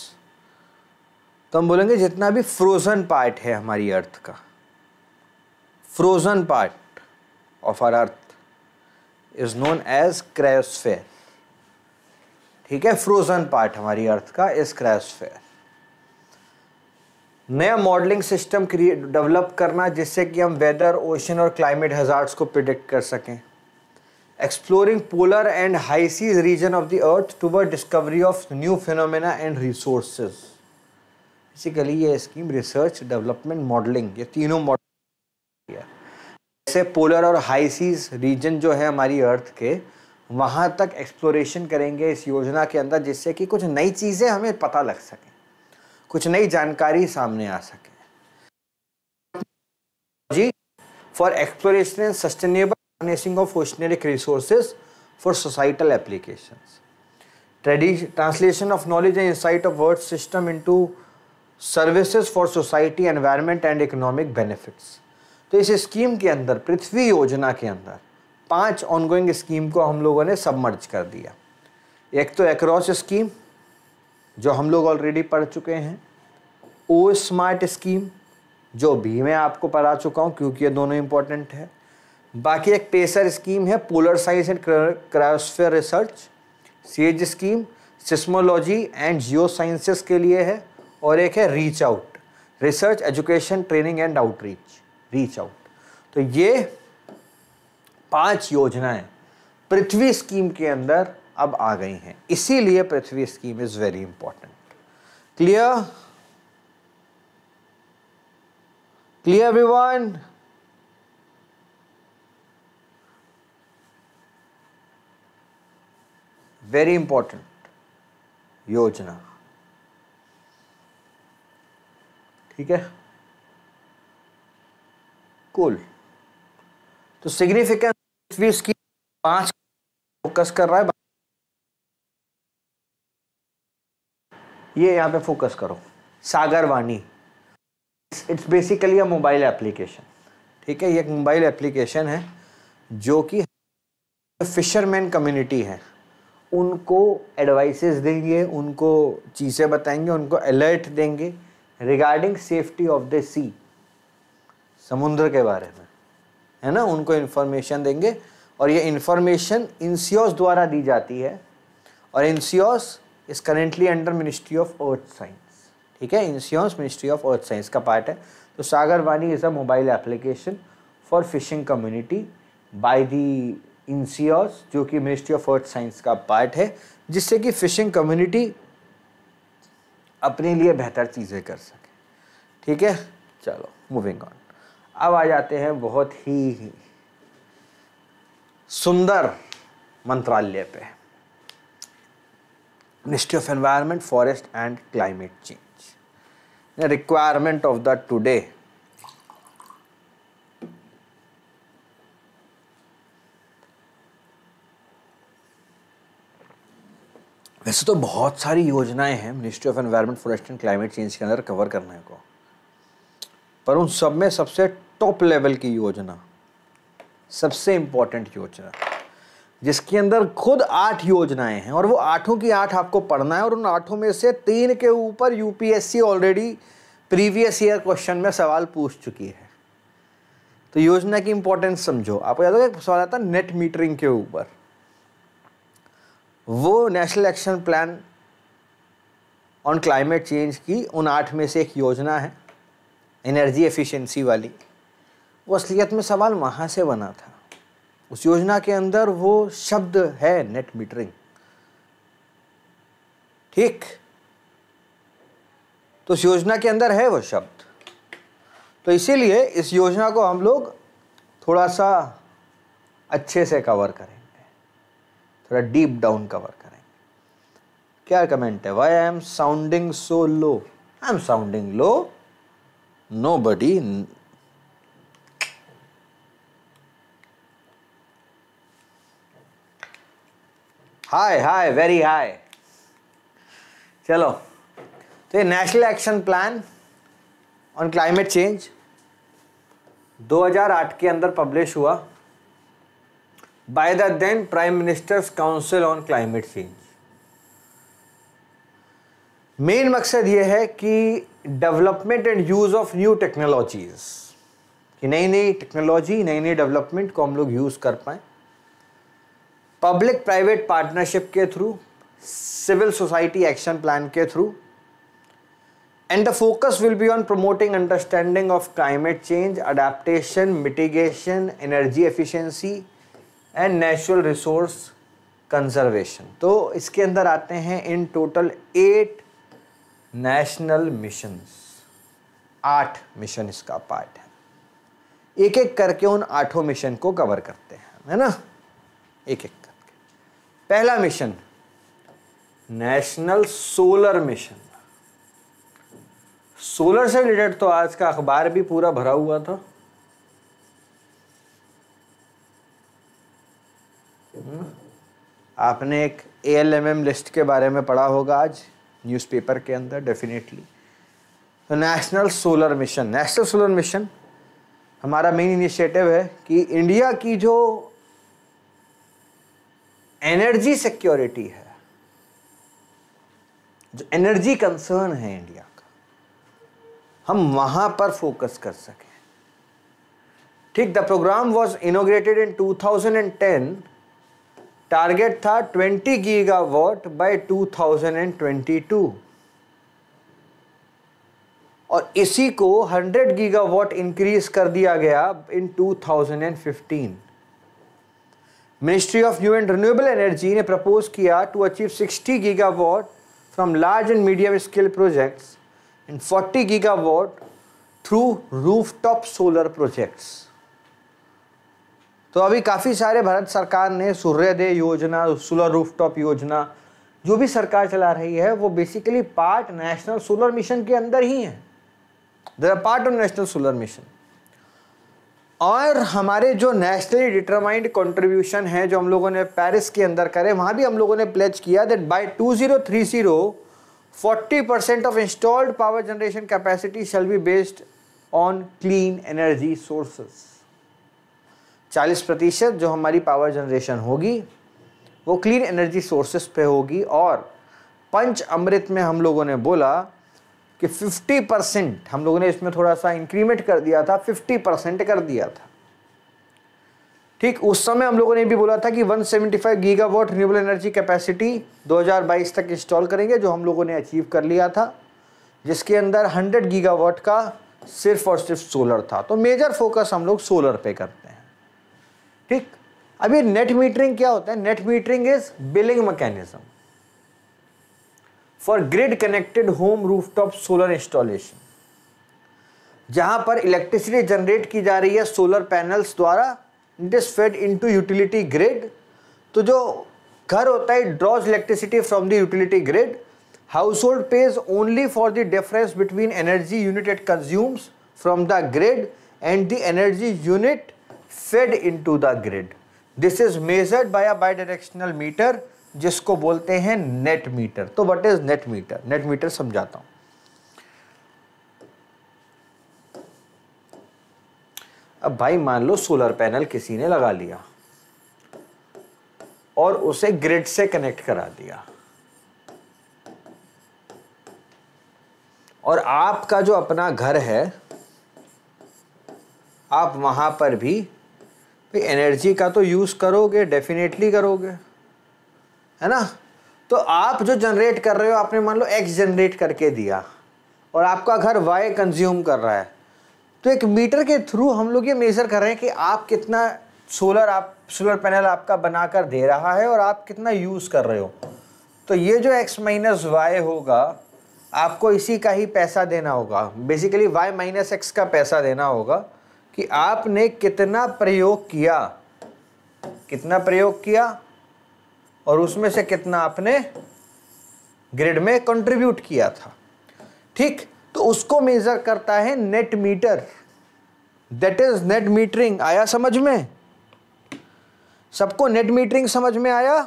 तो हम बोलेंगे जितना भी फ्रोजन पार्ट है हमारी अर्थ का frozen part of our earth is known as cryosphere ठीक है फ्रोजन पार्ट हमारी अर्थ का इस क्रायोस्फेयर नया मॉडलिंग सिस्टम क्रिएट डेवलप करना जिससे कि हम वेदर ओशन और क्लाइमेट हजार्ड्स को प्रिडिक्ट कर सकें exploring polar and high seas region of the earth to discovery of new phenomena and resources basically ये स्कीम रिसर्च डेवलपमेंट मॉडलिंग ये तीनों मॉडल है ऐसे पोलर और हाई सीज रीजन जो है हमारी अर्थ के वहाँ तक एक्सप्लोरेशन करेंगे इस योजना के अंदर जिससे कि कुछ नई चीज़ें हमें पता लग सकें कुछ नई जानकारी सामने आ सके जी for exploration and sustainable of oceanic resources for societal application translation of knowledge and insight of world system into services for society environment and economic benefits तो इस स्कीम के अंदर पृथ्वी योजना के अंदर पांच ऑनगोइंग स्कीम को हम लोगों ने सबमर्ज कर दिया एक तो एक्रॉस स्कीम जो हम लोग ऑलरेडी पढ़ चुके हैं ओ स्मार्ट स्कीम जो भी मैं आपको पढ़ा चुका हूँ क्योंकि ये दोनों इम्पोर्टेंट है बाकी एक पेसर स्कीम है polar science and cryosphere research SAGE scheme seismology and geo sciences के लिए है और एक है reach out research education training and outreach reach out तो ये पांच योजनाएं पृथ्वी स्कीम के अंदर अब आ गई हैं इसीलिए Prithvi scheme is very important clear clear everyone very important योजना ठीक है कुल तो सिग्निफिकेंस भी इसकी पांच फोकस कर रहा है ये यहाँ पे फोकस करो Sagar Vani it's basically a mobile application ठीक है ये एक मोबाइल एप्लीकेशन है जो कि फिशरमैन कम्युनिटी है उनको एडवाइसेस देंगे उनको चीज़ें बताएंगे उनको अलर्ट देंगे regarding safety of the sea समुद्र के बारे में है ना उनको इन्फॉर्मेशन देंगे और ये इन्फॉर्मेशन इंसियोस द्वारा दी जाती है और INCOIS is currently under ministry of earth science ठीक है INCOIS ministry of earth science का पार्ट है तो Sagar Vani is a mobile application for fishing community by the INCOIS जो कि मिनिस्ट्री ऑफ अर्थ साइंस का पार्ट है जिससे कि फिशिंग कम्युनिटी अपने लिए बेहतर चीज़ें कर सके ठीक है चलो मूविंग ऑन अब आ जाते हैं बहुत ही सुंदर मंत्रालय पे ministry of environment forest and climate change requirement of the today वैसे तो बहुत सारी योजनाएं हैं ministry of environment forest and climate change के अंदर कवर करने को पर उन सब में सबसे टॉप लेवल की योजना सबसे इंपॉर्टेंट योजना जिसके अंदर खुद आठ योजनाएं हैं और वो आठों की आठ आपको पढ़ना है और उन आठों में से तीन के ऊपर UPSC already previous year question में सवाल पूछ चुकी है तो योजना की इंपॉर्टेंस समझो आपको याद होगा सवाल आता है नेट मीटरिंग के ऊपर वो national action plan on climate change की उन आठ में से एक योजना है एनर्जी एफिशिएंसी वाली वो असलियत में सवाल वहाँ से बना था उस योजना के अंदर वो शब्द है नेट मीटरिंग ठीक तो उस योजना के अंदर है वो शब्द तो इसीलिए इस योजना को हम लोग थोड़ा सा अच्छे से कवर करेंगे थोड़ा डीप डाउन कवर करेंगे क्या कमेंट है why I am sounding so low I am sounding low nobody high high very high चलो तो ये national action plan on climate change 2008 के अंदर पब्लिश हुआ by the then prime ministers council on climate change main मकसद ये है कि development and use of new technologies कि नई नई टेक्नोलॉजी नई नई डेवलपमेंट को हम लोग यूज़ कर पाएँ पब्लिक प्राइवेट पार्टनरशिप के through civil society action plan के through and the focus will be on promoting understanding of climate change adaptation mitigation energy efficiency and natural resource conservation तो इसके अंदर आते हैं in total eight national mission आठ mission इसका part है एक एक करके उन आठों मिशन को कवर करते हैं है ना एक एक पहला mission national solar mission solar से रिलेटेड तो आज का अखबार भी पूरा भरा हुआ था आपने एक ALMM L M M list के बारे में पढ़ा होगा आज न्यूज़पेपर के अंदर डेफिनेटली तो national solar mission national solar mission हमारा मेन इनिशिएटिव है कि इंडिया की जो एनर्जी सिक्योरिटी है जो एनर्जी कंसर्न है इंडिया का हम वहां पर फोकस कर सकें ठीक the programme was inaugurated in 2010 target था 20 गीगावाट बाय 2022 और इसी को 100 गीगावाट इंक्रीज कर दिया गया in 2015 ministry of new and renewable energy ने प्रपोज किया to achieve 60 gigawatt from large and medium scale projects and 40 gigawatt through rooftop solar projects तो अभी काफ़ी सारे भारत सरकार ने सूर्योदय योजना सोलर रूफटॉप योजना जो भी सरकार चला रही है वो basically part national solar mission के अंदर ही है they are part of national solar mission और हमारे जो नेशनली डिटरमाइंड कंट्रीब्यूशन है जो हम लोगों ने पेरिस के अंदर करे वहाँ भी हम लोगों ने प्लेज किया that by 2030 40 percent of installed power generation capacity shall be based on clean energy sources 40 प्रतिशत जो हमारी पावर जनरेशन होगी वो क्लीन एनर्जी सोर्सेस पे होगी और पंच अमृत में हम लोगों ने बोला कि 50 परसेंट हम लोगों ने इसमें थोड़ा सा इंक्रीमेंट कर दिया था 50 परसेंट कर दिया था ठीक उस समय हम लोगों ने भी बोला था कि 175 गीगावाट रिन्यूएबल एनर्जी कैपेसिटी 2022 तक इंस्टॉल करेंगे जो हम लोगों ने अचीव कर लिया था जिसके अंदर 100 गीगावाट का सिर्फ और सिर्फ सोलर था तो मेजर फोकस हम लोग सोलर पे करते हैं ठीक अभी नेट मीटरिंग क्या होता है net metering is billing mechanism for grid connected home rooftop solar installation जहां पर इलेक्ट्रिसिटी जनरेट की जा रही है सोलर पैनल्स द्वारा it is fed to utility grid तो जो घर होता है draws electricity from the utility grid household pays only for the difference between energy unit it consumes from the grid and the energy unit fed to the grid this is measured by a bidirectional meter जिसको बोलते हैं net meter तो what is net meter net meter समझाता हूं अब भाई मान लो solar panel किसी ने लगा लिया और उसे ग्रिड से कनेक्ट करा दिया और आपका जो अपना घर है आप वहां पर भी एनर्जी का तो यूज़ करोगे डेफिनेटली करोगे है ना तो आप जो जनरेट कर रहे हो आपने मान लो एक्स जनरेट करके दिया और आपका घर वाई कंज्यूम कर रहा है तो एक मीटर के थ्रू हम लोग ये मेज़र कर रहे हैं कि आप कितना सोलर आप सोलर पैनल आपका बनाकर दे रहा है और आप कितना यूज़ कर रहे हो तो ये जो एक्स माइनस वाई होगा आपको इसी का ही पैसा देना होगा बेसिकली वाई माइनस एक्स का पैसा देना होगा कि आपने कितना प्रयोग किया कितना प्रयोग किया और उसमें से कितना आपने ग्रिड में कंट्रीब्यूट किया था ठीक तो उसको मेजर करता है net meter that is net metering आया समझ में सबको नेट मीटरिंग समझ में आया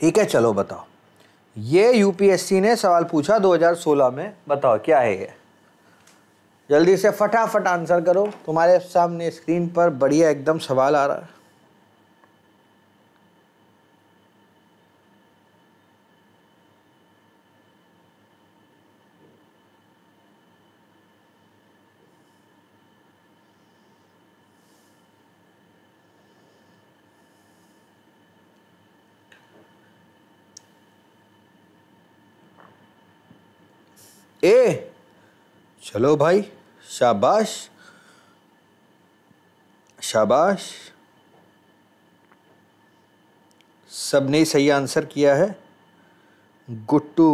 ठीक है चलो बताओ ये यूपीएससी ने सवाल पूछा 2016 में बताओ क्या है ये जल्दी से फटाफट आंसर करो तुम्हारे सामने स्क्रीन पर बढ़िया एकदम सवाल आ रहा है ए हेलो भाई शाबाश शाबाश सब ने सही आंसर किया है गुट्टू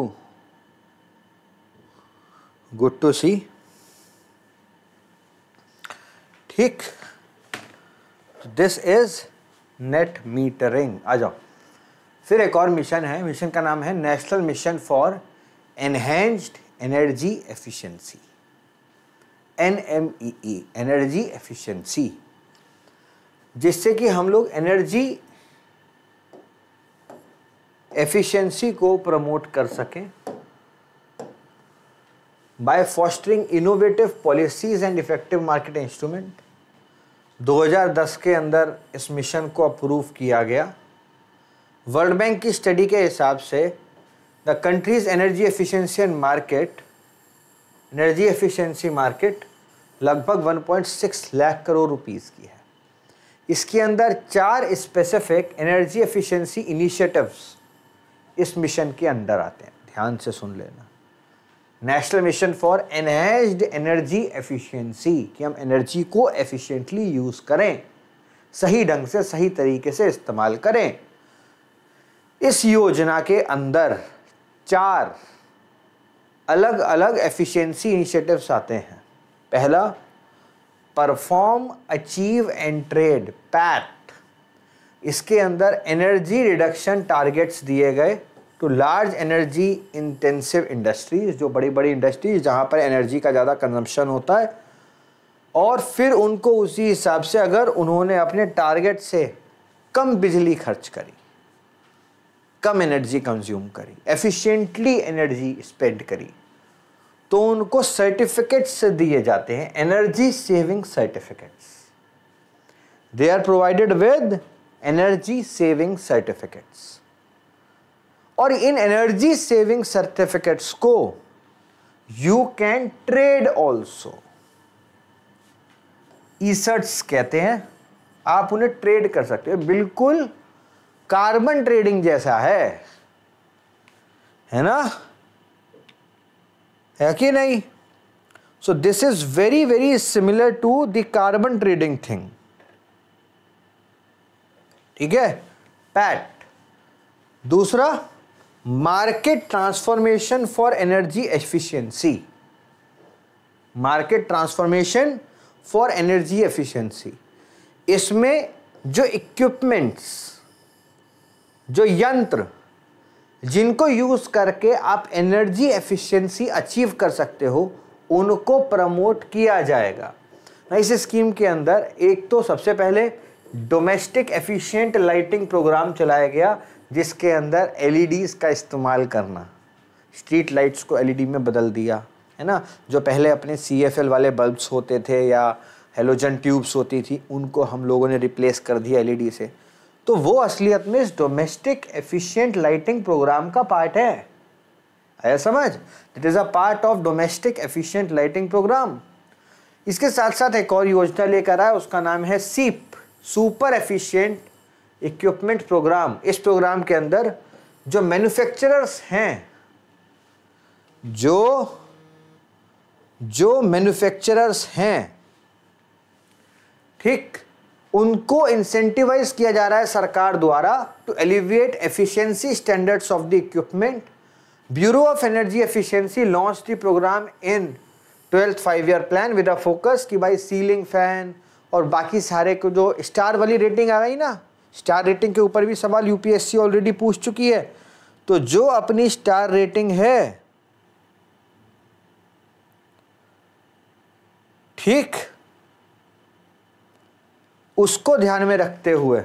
गुट्टू सी ठीक दिस इज नेट मीटरिंग आ जाओ फिर एक और मिशन है मिशन का नाम है national mission for enhanced energy efficiency N M E E energy efficiency जिससे कि हम लोग एनर्जी एफिशिएंसी को प्रमोट कर सकें by fostering innovative policies and effective market instrument 2010 के अंदर इस मिशन को अप्रूव किया गया वर्ल्ड बैंक की स्टडी के हिसाब से the country's energy efficiency and market energy efficiency market लगभग 1.6 लाख करोड़ रुपीस की है इसके अंदर चार स्पेसिफिक एनर्जी एफिशिएंसी इनिशिएटिव्स इस मिशन के अंदर आते हैं ध्यान से सुन लेना national mission for enhanced energy efficiency कि हम एनर्जी को एफिशिएंटली यूज़ करें सही ढंग से सही तरीके से इस्तेमाल करें इस योजना के अंदर चार अलग अलग एफिशिएंसी इनिशिएटिव्स आते हैं पहला perform achieve and trade pact इसके अंदर एनर्जी रिडक्शन टारगेट्स दिए गए to large energy intensive industries जो बड़ी बड़ी इंडस्ट्रीज जहाँ पर एनर्जी का ज़्यादा कंजम्पशन होता है और फिर उनको उसी हिसाब से अगर उन्होंने अपने टारगेट से कम बिजली खर्च करी कम एनर्जी कंज्यूम करी एफिशिएंटली एनर्जी स्पेंड करी तो उनको सर्टिफिकेट्स दिए जाते हैं energy saving certificates they are provided with energy saving certificates और इन एनर्जी सेविंग सर्टिफिकेट्स को you can trade also ESCerts कहते हैं आप उन्हें ट्रेड कर सकते हो बिल्कुल कार्बन ट्रेडिंग जैसा है है ना है कि नहीं so this is very very similar to the carbon trading thing ठीक है पैट दूसरा market transformation for energy efficiency market transformation for energy efficiency इसमें जो इक्विपमेंट्स जो यंत्र जिनको यूज़ करके आप एनर्जी एफिशिएंसी अचीव कर सकते हो उनको प्रमोट किया जाएगा इस स्कीम के अंदर एक तो सबसे पहले डोमेस्टिक एफिशिएंट लाइटिंग प्रोग्राम चलाया गया जिसके अंदर एलईडीज़ का इस्तेमाल करना स्ट्रीट लाइट्स को एलईडी में बदल दिया है ना जो पहले अपने सी वाले बल्ब्स होते थे या हेलोजन ट्यूब्स होती थी उनको हम लोगों ने रिप्लेस कर दिया एलईडी से तो वो असलियत में इस डोमेस्टिक एफिशिएंट लाइटिंग प्रोग्राम का पार्ट है आया समझ that is a part of domestic efficient lighting programme इसके साथ साथ एक और योजना लेकर आया उसका नाम है SEEP super efficient equipment programme इस प्रोग्राम के अंदर जो मैन्युफैक्चरर्स हैं जो जो मैन्युफैक्चरर्स हैं ठीक उनको इंसेंटिवाइज किया जा रहा है सरकार द्वारा to alleviate efficiency standards of the equipment bureau of energy efficiency launch the programme in twelfth five year plan with a focus कि भाई सीलिंग फैन और बाकी सारे को जो स्टार वाली रेटिंग आ गई ना स्टार रेटिंग के ऊपर भी सवाल यूपीएससी ऑलरेडी पूछ चुकी है तो जो अपनी स्टार रेटिंग है ठीक उसको ध्यान में रखते हुए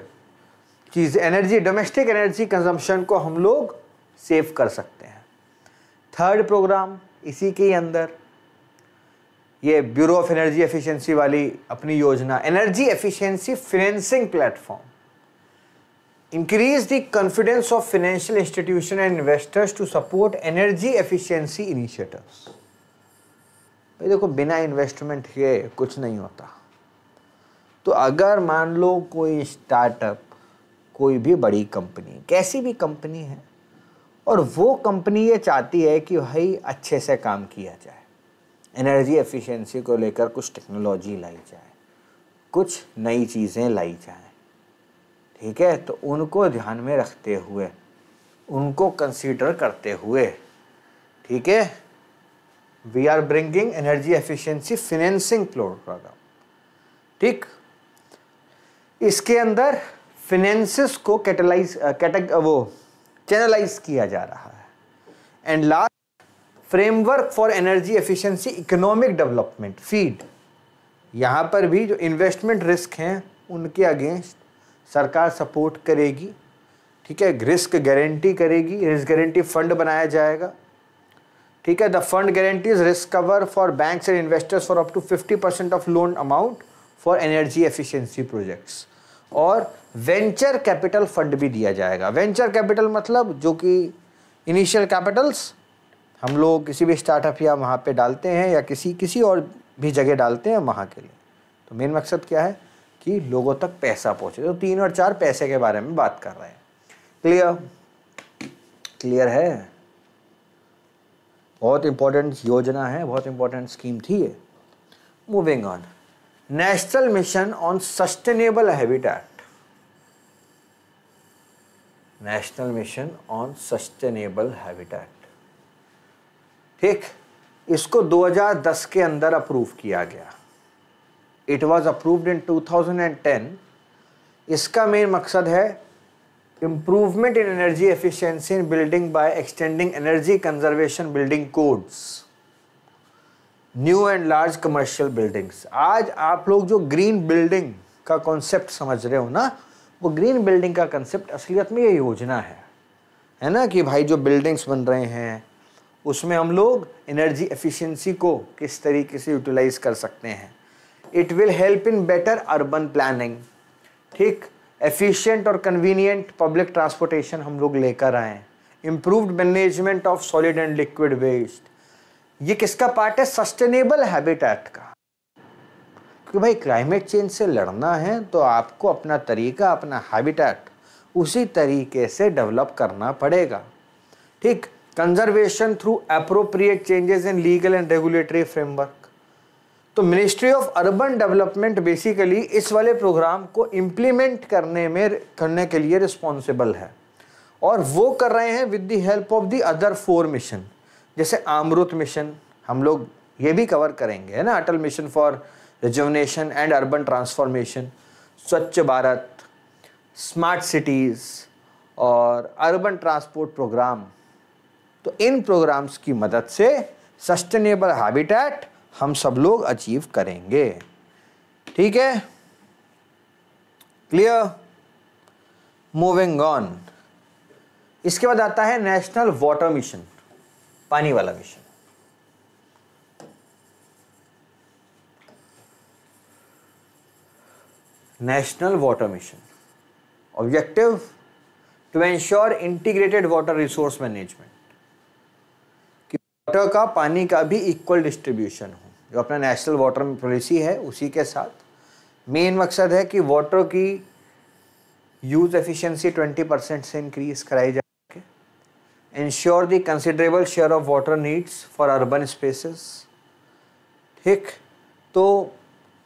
चीज़ एनर्जी डोमेस्टिक एनर्जी कंजम्पशन को हम लोग सेव कर सकते हैं थर्ड प्रोग्राम इसी के अंदर ये ब्यूरो ऑफ एनर्जी एफिशिएंसी वाली अपनी योजना energy efficiency financing platform increase the confidence of financial institution and investors to support energy efficiency initiatives भाई देखो बिना इन्वेस्टमेंट के कुछ नहीं होता तो अगर मान लो कोई स्टार्टअप कोई भी बड़ी कंपनी कैसी भी कंपनी है और वो कंपनी ये चाहती है कि भाई अच्छे से काम किया जाए एनर्जी एफिशिएंसी को लेकर कुछ टेक्नोलॉजी लाई जाए कुछ नई चीज़ें लाई जाए ठीक है तो उनको ध्यान में रखते हुए उनको कंसीडर करते हुए ठीक है we are bringing energy efficiency financing programme ठीक इसके अंदर फिनेंसिस को कैटलाइज कैट वो चैनलाइज किया जा रहा है and last framework for energy efficiency economic development feed यहाँ पर भी जो इन्वेस्टमेंट रिस्क हैं उनके अगेंस्ट सरकार सपोर्ट करेगी ठीक है रिस्क गारंटी करेगी रिस्क गारंटी फंड बनाया जाएगा ठीक है the fund guarantees risk cover for banks and investors for up to 50 percent of loan amount for energy efficiency projects और वेंचर कैपिटल फंड भी दिया जाएगा वेंचर कैपिटल मतलब जो कि इनिशियल कैपिटल्स हम लोग किसी भी स्टार्टअप या वहाँ पे डालते हैं या किसी किसी और भी जगह डालते हैं वहाँ के लिए तो मेन मकसद क्या है कि लोगों तक पैसा पहुँचे तो तीन और चार पैसे के बारे में बात कर रहे हैं क्लियर क्लियर है बहुत इंपॉर्टेंट योजना है बहुत इंपॉर्टेंट स्कीम थी ये moving on national mission on sustainable habitat national mission on sustainable habitat ठीक इसको 2010 के अंदर अप्रूव किया गया इट वाज अप्रूव्ड इन 2010 इसका मेन मकसद है improvement in energy efficiency in building by extending energy conservation building codes new and large commercial buildings आज आप लोग जो ग्रीन बिल्डिंग का कॉन्सेप्ट समझ रहे हो ना वो ग्रीन बिल्डिंग का कॉन्सेप्ट असलियत में ये योजना है है ना कि भाई जो बिल्डिंग्स बन रहे हैं उसमें हम लोग एनर्जी एफिशिएंसी को किस तरीके से यूटिलाइज कर सकते हैं it will help in better urban planning ठीक एफिशिएंट और कन्वीनियंट पब्लिक ट्रांसपोर्टेशन हम लोग लेकर आएँ improved management of solid and liquid waste ये किसका पार्ट है सस्टेनेबल हैबिटेट का क्योंकि भाई क्लाइमेट चेंज से लड़ना है तो आपको अपना तरीका अपना हैबिटेट उसी तरीके से डेवलप करना पड़ेगा ठीक conservation through appropriate changes in legal and regulatory framework तो ministry of urban development basically इस वाले प्रोग्राम को इम्प्लीमेंट करने में करने के लिए रिस्पॉन्सिबल है और वो कर रहे हैं with the help of the other four mission जैसे आमरुत मिशन हम लोग ये भी कवर करेंगे है ना Atal mission for rejuvenation and urban transformation Swachh Bharat smart cities और अर्बन ट्रांसपोर्ट प्रोग्राम तो इन प्रोग्राम्स की मदद से सस्टेनेबल हैबिटेट हम सब लोग अचीव करेंगे ठीक है क्लियर मूविंग ऑन इसके बाद आता है नेशनल वाटर मिशन पानी वाला mission national water mission objective to ensure integrated water resource management कि वाटर का पानी का भी इक्वल डिस्ट्रीब्यूशन हो जो अपना नेशनल वाटर पॉलिसी है उसी के साथ मेन मकसद है कि वाटर की यूज एफिशिएंसी 20 परसेंट से इंक्रीज कराई जाए ensure the considerable share of water needs for urban spaces ठीक तो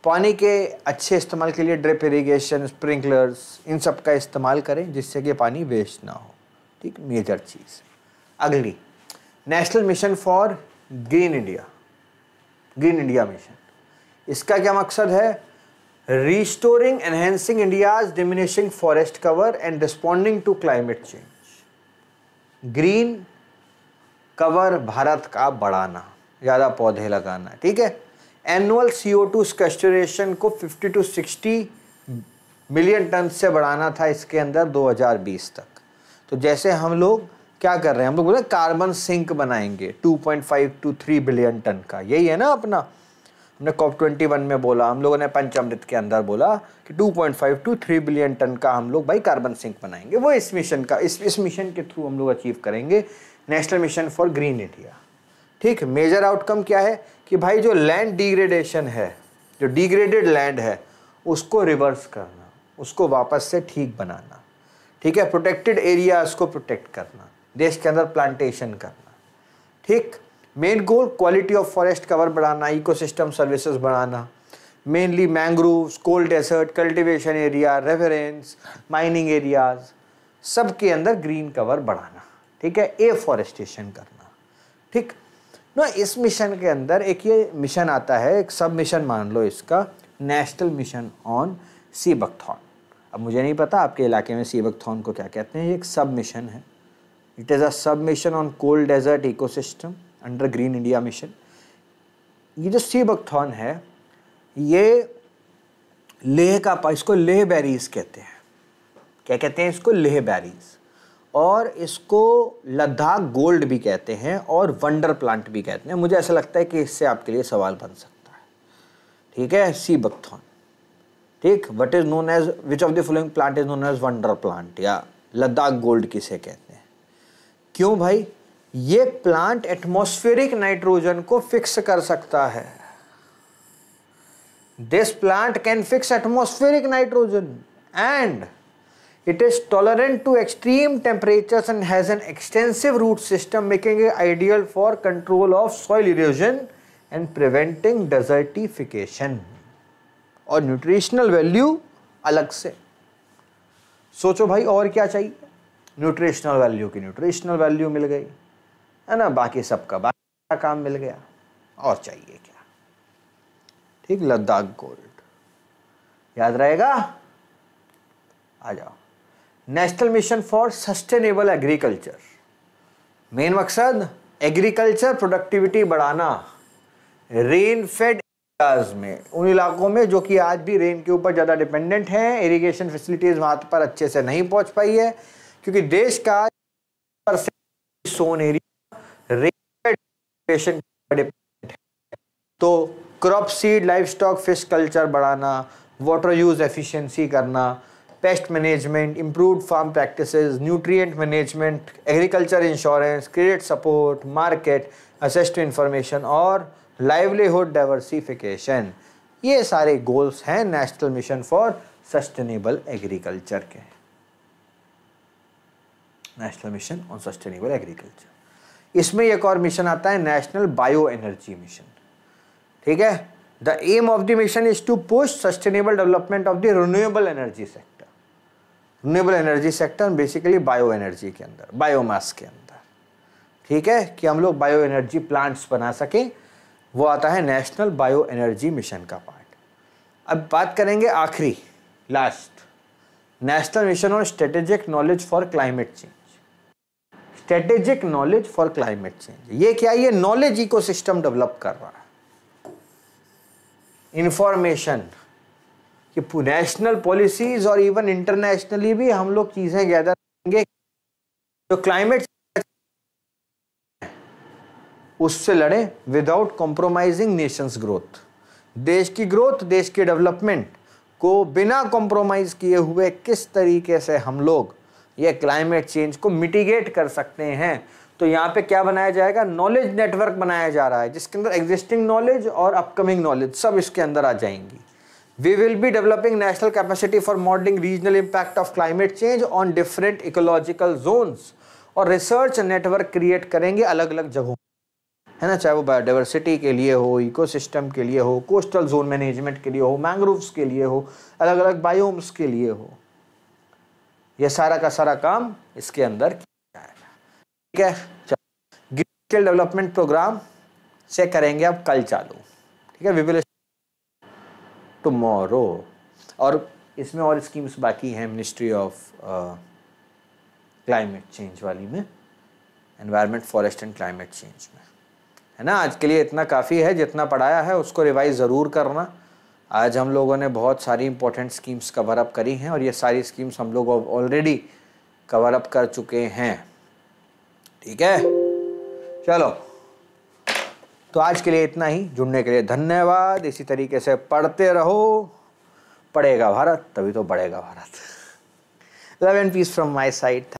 पानी के अच्छे इस्तेमाल के लिए ड्रिप इरीगेशन स्प्रिंकलर्स इन सब का इस्तेमाल करें जिससे कि पानी वेस्ट ना हो ठीक मेजर चीज़ अगली national mission for green India green India mission इसका क्या मकसद है restoring enhancing India's diminishing forest cover and responding to climate change green cover Bharat का बढ़ाना ज़्यादा पौधे लगाना ठीक है एनुअल सी ओ टू स्कस्टोरेशन को 50 टू 60 मिलियन टन से बढ़ाना था इसके अंदर 2020 तक तो जैसे हम लोग क्या कर रहे हैं हम लोग बोले कार्बन सिंक बनाएंगे 2.5 टू 3 बिलियन टन का यही है ना अपना हमने कॉप ट्वेंटी वन में बोला हम लोगों ने पंचामृत के अंदर बोला कि two point five to three billion tonne का हम लोग भाई कार्बन सिंक बनाएंगे वो इस मिशन का इस इस मिशन के थ्रू हम लोग अचीव करेंगे national mission for green India ठीक मेजर आउटकम क्या है कि भाई जो लैंड डिग्रेडेशन है जो डिग्रेडेड लैंड है उसको रिवर्स करना उसको वापस से ठीक बनाना ठीक है प्रोटेक्टेड एरियाज़ को प्रोटेक्ट करना देश के अंदर प्लांटेशन करना ठीक main goal quality of forest cover बढ़ाना इकोसिस्टम सर्विसेज बढ़ाना mainly mangrove cold desert cultivation area reference mining areas सब के अंदर ग्रीन कवर बढ़ाना ठीक है एफॉरेस्टेशन करना ठीक ना इस मिशन के अंदर एक ये मिशन आता है एक सब मिशन मान लो इसका नेशनल मिशन ऑन सीबकथॉन अब मुझे नहीं पता आपके इलाके में सीबकथॉन को क्या कहते हैं ये एक सब मिशन है it is a sub mission on cold desert ecosystem under green India mission ये जो सी बकथॉन है ये लेह का इसको लेह बैरीज कहते हैं क्या कहते हैं इसको लेह बैरीज और इसको लद्दाख गोल्ड भी कहते हैं और वंडर प्लांट भी कहते हैं मुझे ऐसा लगता है कि इससे आपके लिए सवाल बन सकता है ठीक है सी बकथॉन ठीक what is known as which of the following plant is known as wonder plant या लद्दाख गोल्ड किसे कहते हैं क्यों भाई ये प्लांट एटमोस्फेरिक नाइट्रोजन को फिक्स कर सकता है this plant can fix atmospheric nitrogen and it is tolerant to extreme temperature and has an extensive root system making ideal for control of soil erosion and preventing desertification और nutritional value अलग से सोचो भाई और क्या चाहिए nutritional value की nutritional value मिल गई है ना बाकी सबका बाकी काम मिल गया और चाहिए क्या ठीक लद्दाख गोल्ड याद रहेगा आ जाओ national mission for sustainable agriculture main मकसद एग्रीकल्चर प्रोडक्टिविटी बढ़ाना रेन फेड एरियाज में उन इलाकों में जो कि आज भी रेन के ऊपर ज़्यादा डिपेंडेंट हैं इरिगेशन फैसिलिटीज़ वहाँ पर अच्छे से नहीं पहुँच पाई है क्योंकि देश का सोन एरिया पेशेंट डिपेंडेंट तो crop seed livestock fish culture बढ़ाना वाटर यूज़ एफिशिएंसी करना pest management improve farm practices nutrient management agriculture insurance credit support market access to information और लाइवलीहुड डाइवर्सिफिकेशन ये सारे गोल्स हैं national mission for sustainable agriculture के national mission on sustainable agriculture इसमें एक और mission आता है नेशनल बायो एनर्जी मिशन ठीक है the aim of the mission is to post sustainable development of the renewable energy sector renewable energy sector basically bioenergy के अंदर biomass के अंदर ठीक है कि हम लोग बायो एनर्जी प्लांट्स बना सकें वो आता है नेशनल बायो एनर्जी मिशन का पार्ट अब बात करेंगे आखिरी last national mission on strategic knowledge for climate change strategic knowledge for climate change ये क्या ये नॉलेज इकोसिस्टम डेवलप कर रहा है इंफॉर्मेशन कि नेशनल पॉलिसीज और इवन इंटरनेशनली भी हम लोग चीज़ें गैदर करेंगे जो क्लाइमेट उससे लड़े विदाउट कॉम्प्रोमाइजिंग नेशंस ग्रोथ देश की ग्रोथ देश की डेवलपमेंट को बिना कॉम्प्रोमाइज़ किए हुए किस तरीके से हम लोग या क्लाइमेट चेंज को मिटिगेट कर सकते हैं तो यहाँ पे क्या बनाया जाएगा नॉलेज नेटवर्क बनाया जा रहा है जिसके अंदर एग्जिस्टिंग नॉलेज और अपकमिंग नॉलेज सब इसके अंदर आ जाएंगी we will be developing national capacity for modelling regional impact of climate change on different ecological zones और रिसर्च नेटवर्क क्रिएट करेंगे अलग अलग जगहों है ना चाहे वो बायोडाइवर्सिटी के लिए हो इकोसिस्टम के लिए हो कोस्टल जोन मैनेजमेंट के लिए हो मैंग्रोव्स के लिए हो अलग अलग बायोम्स के लिए हो ये सारा का सारा काम इसके अंदर किया जाएगा ठीक है चलो डेवलपमेंट प्रोग्राम से करेंगे अब कल चालू ठीक है विविल टमोरो और इसमें और स्कीम्स बाकी हैं मिनिस्ट्री ऑफ क्लाइमेट चेंज वाली में environment forest and climate change में है ना आज के लिए इतना काफ़ी है जितना पढ़ाया है उसको रिवाइज ज़रूर करना आज हम लोगों ने बहुत सारी इंपॉर्टेंट स्कीम्स कवर अप करी हैं और ये सारी स्कीम्स हम लोग ऑलरेडी कवर अप कर चुके हैं ठीक है चलो तो आज के लिए इतना ही जुड़ने के लिए धन्यवाद इसी तरीके से पढ़ते रहो पढ़ेगा भारत तभी तो बढ़ेगा Bharat love and peace from my side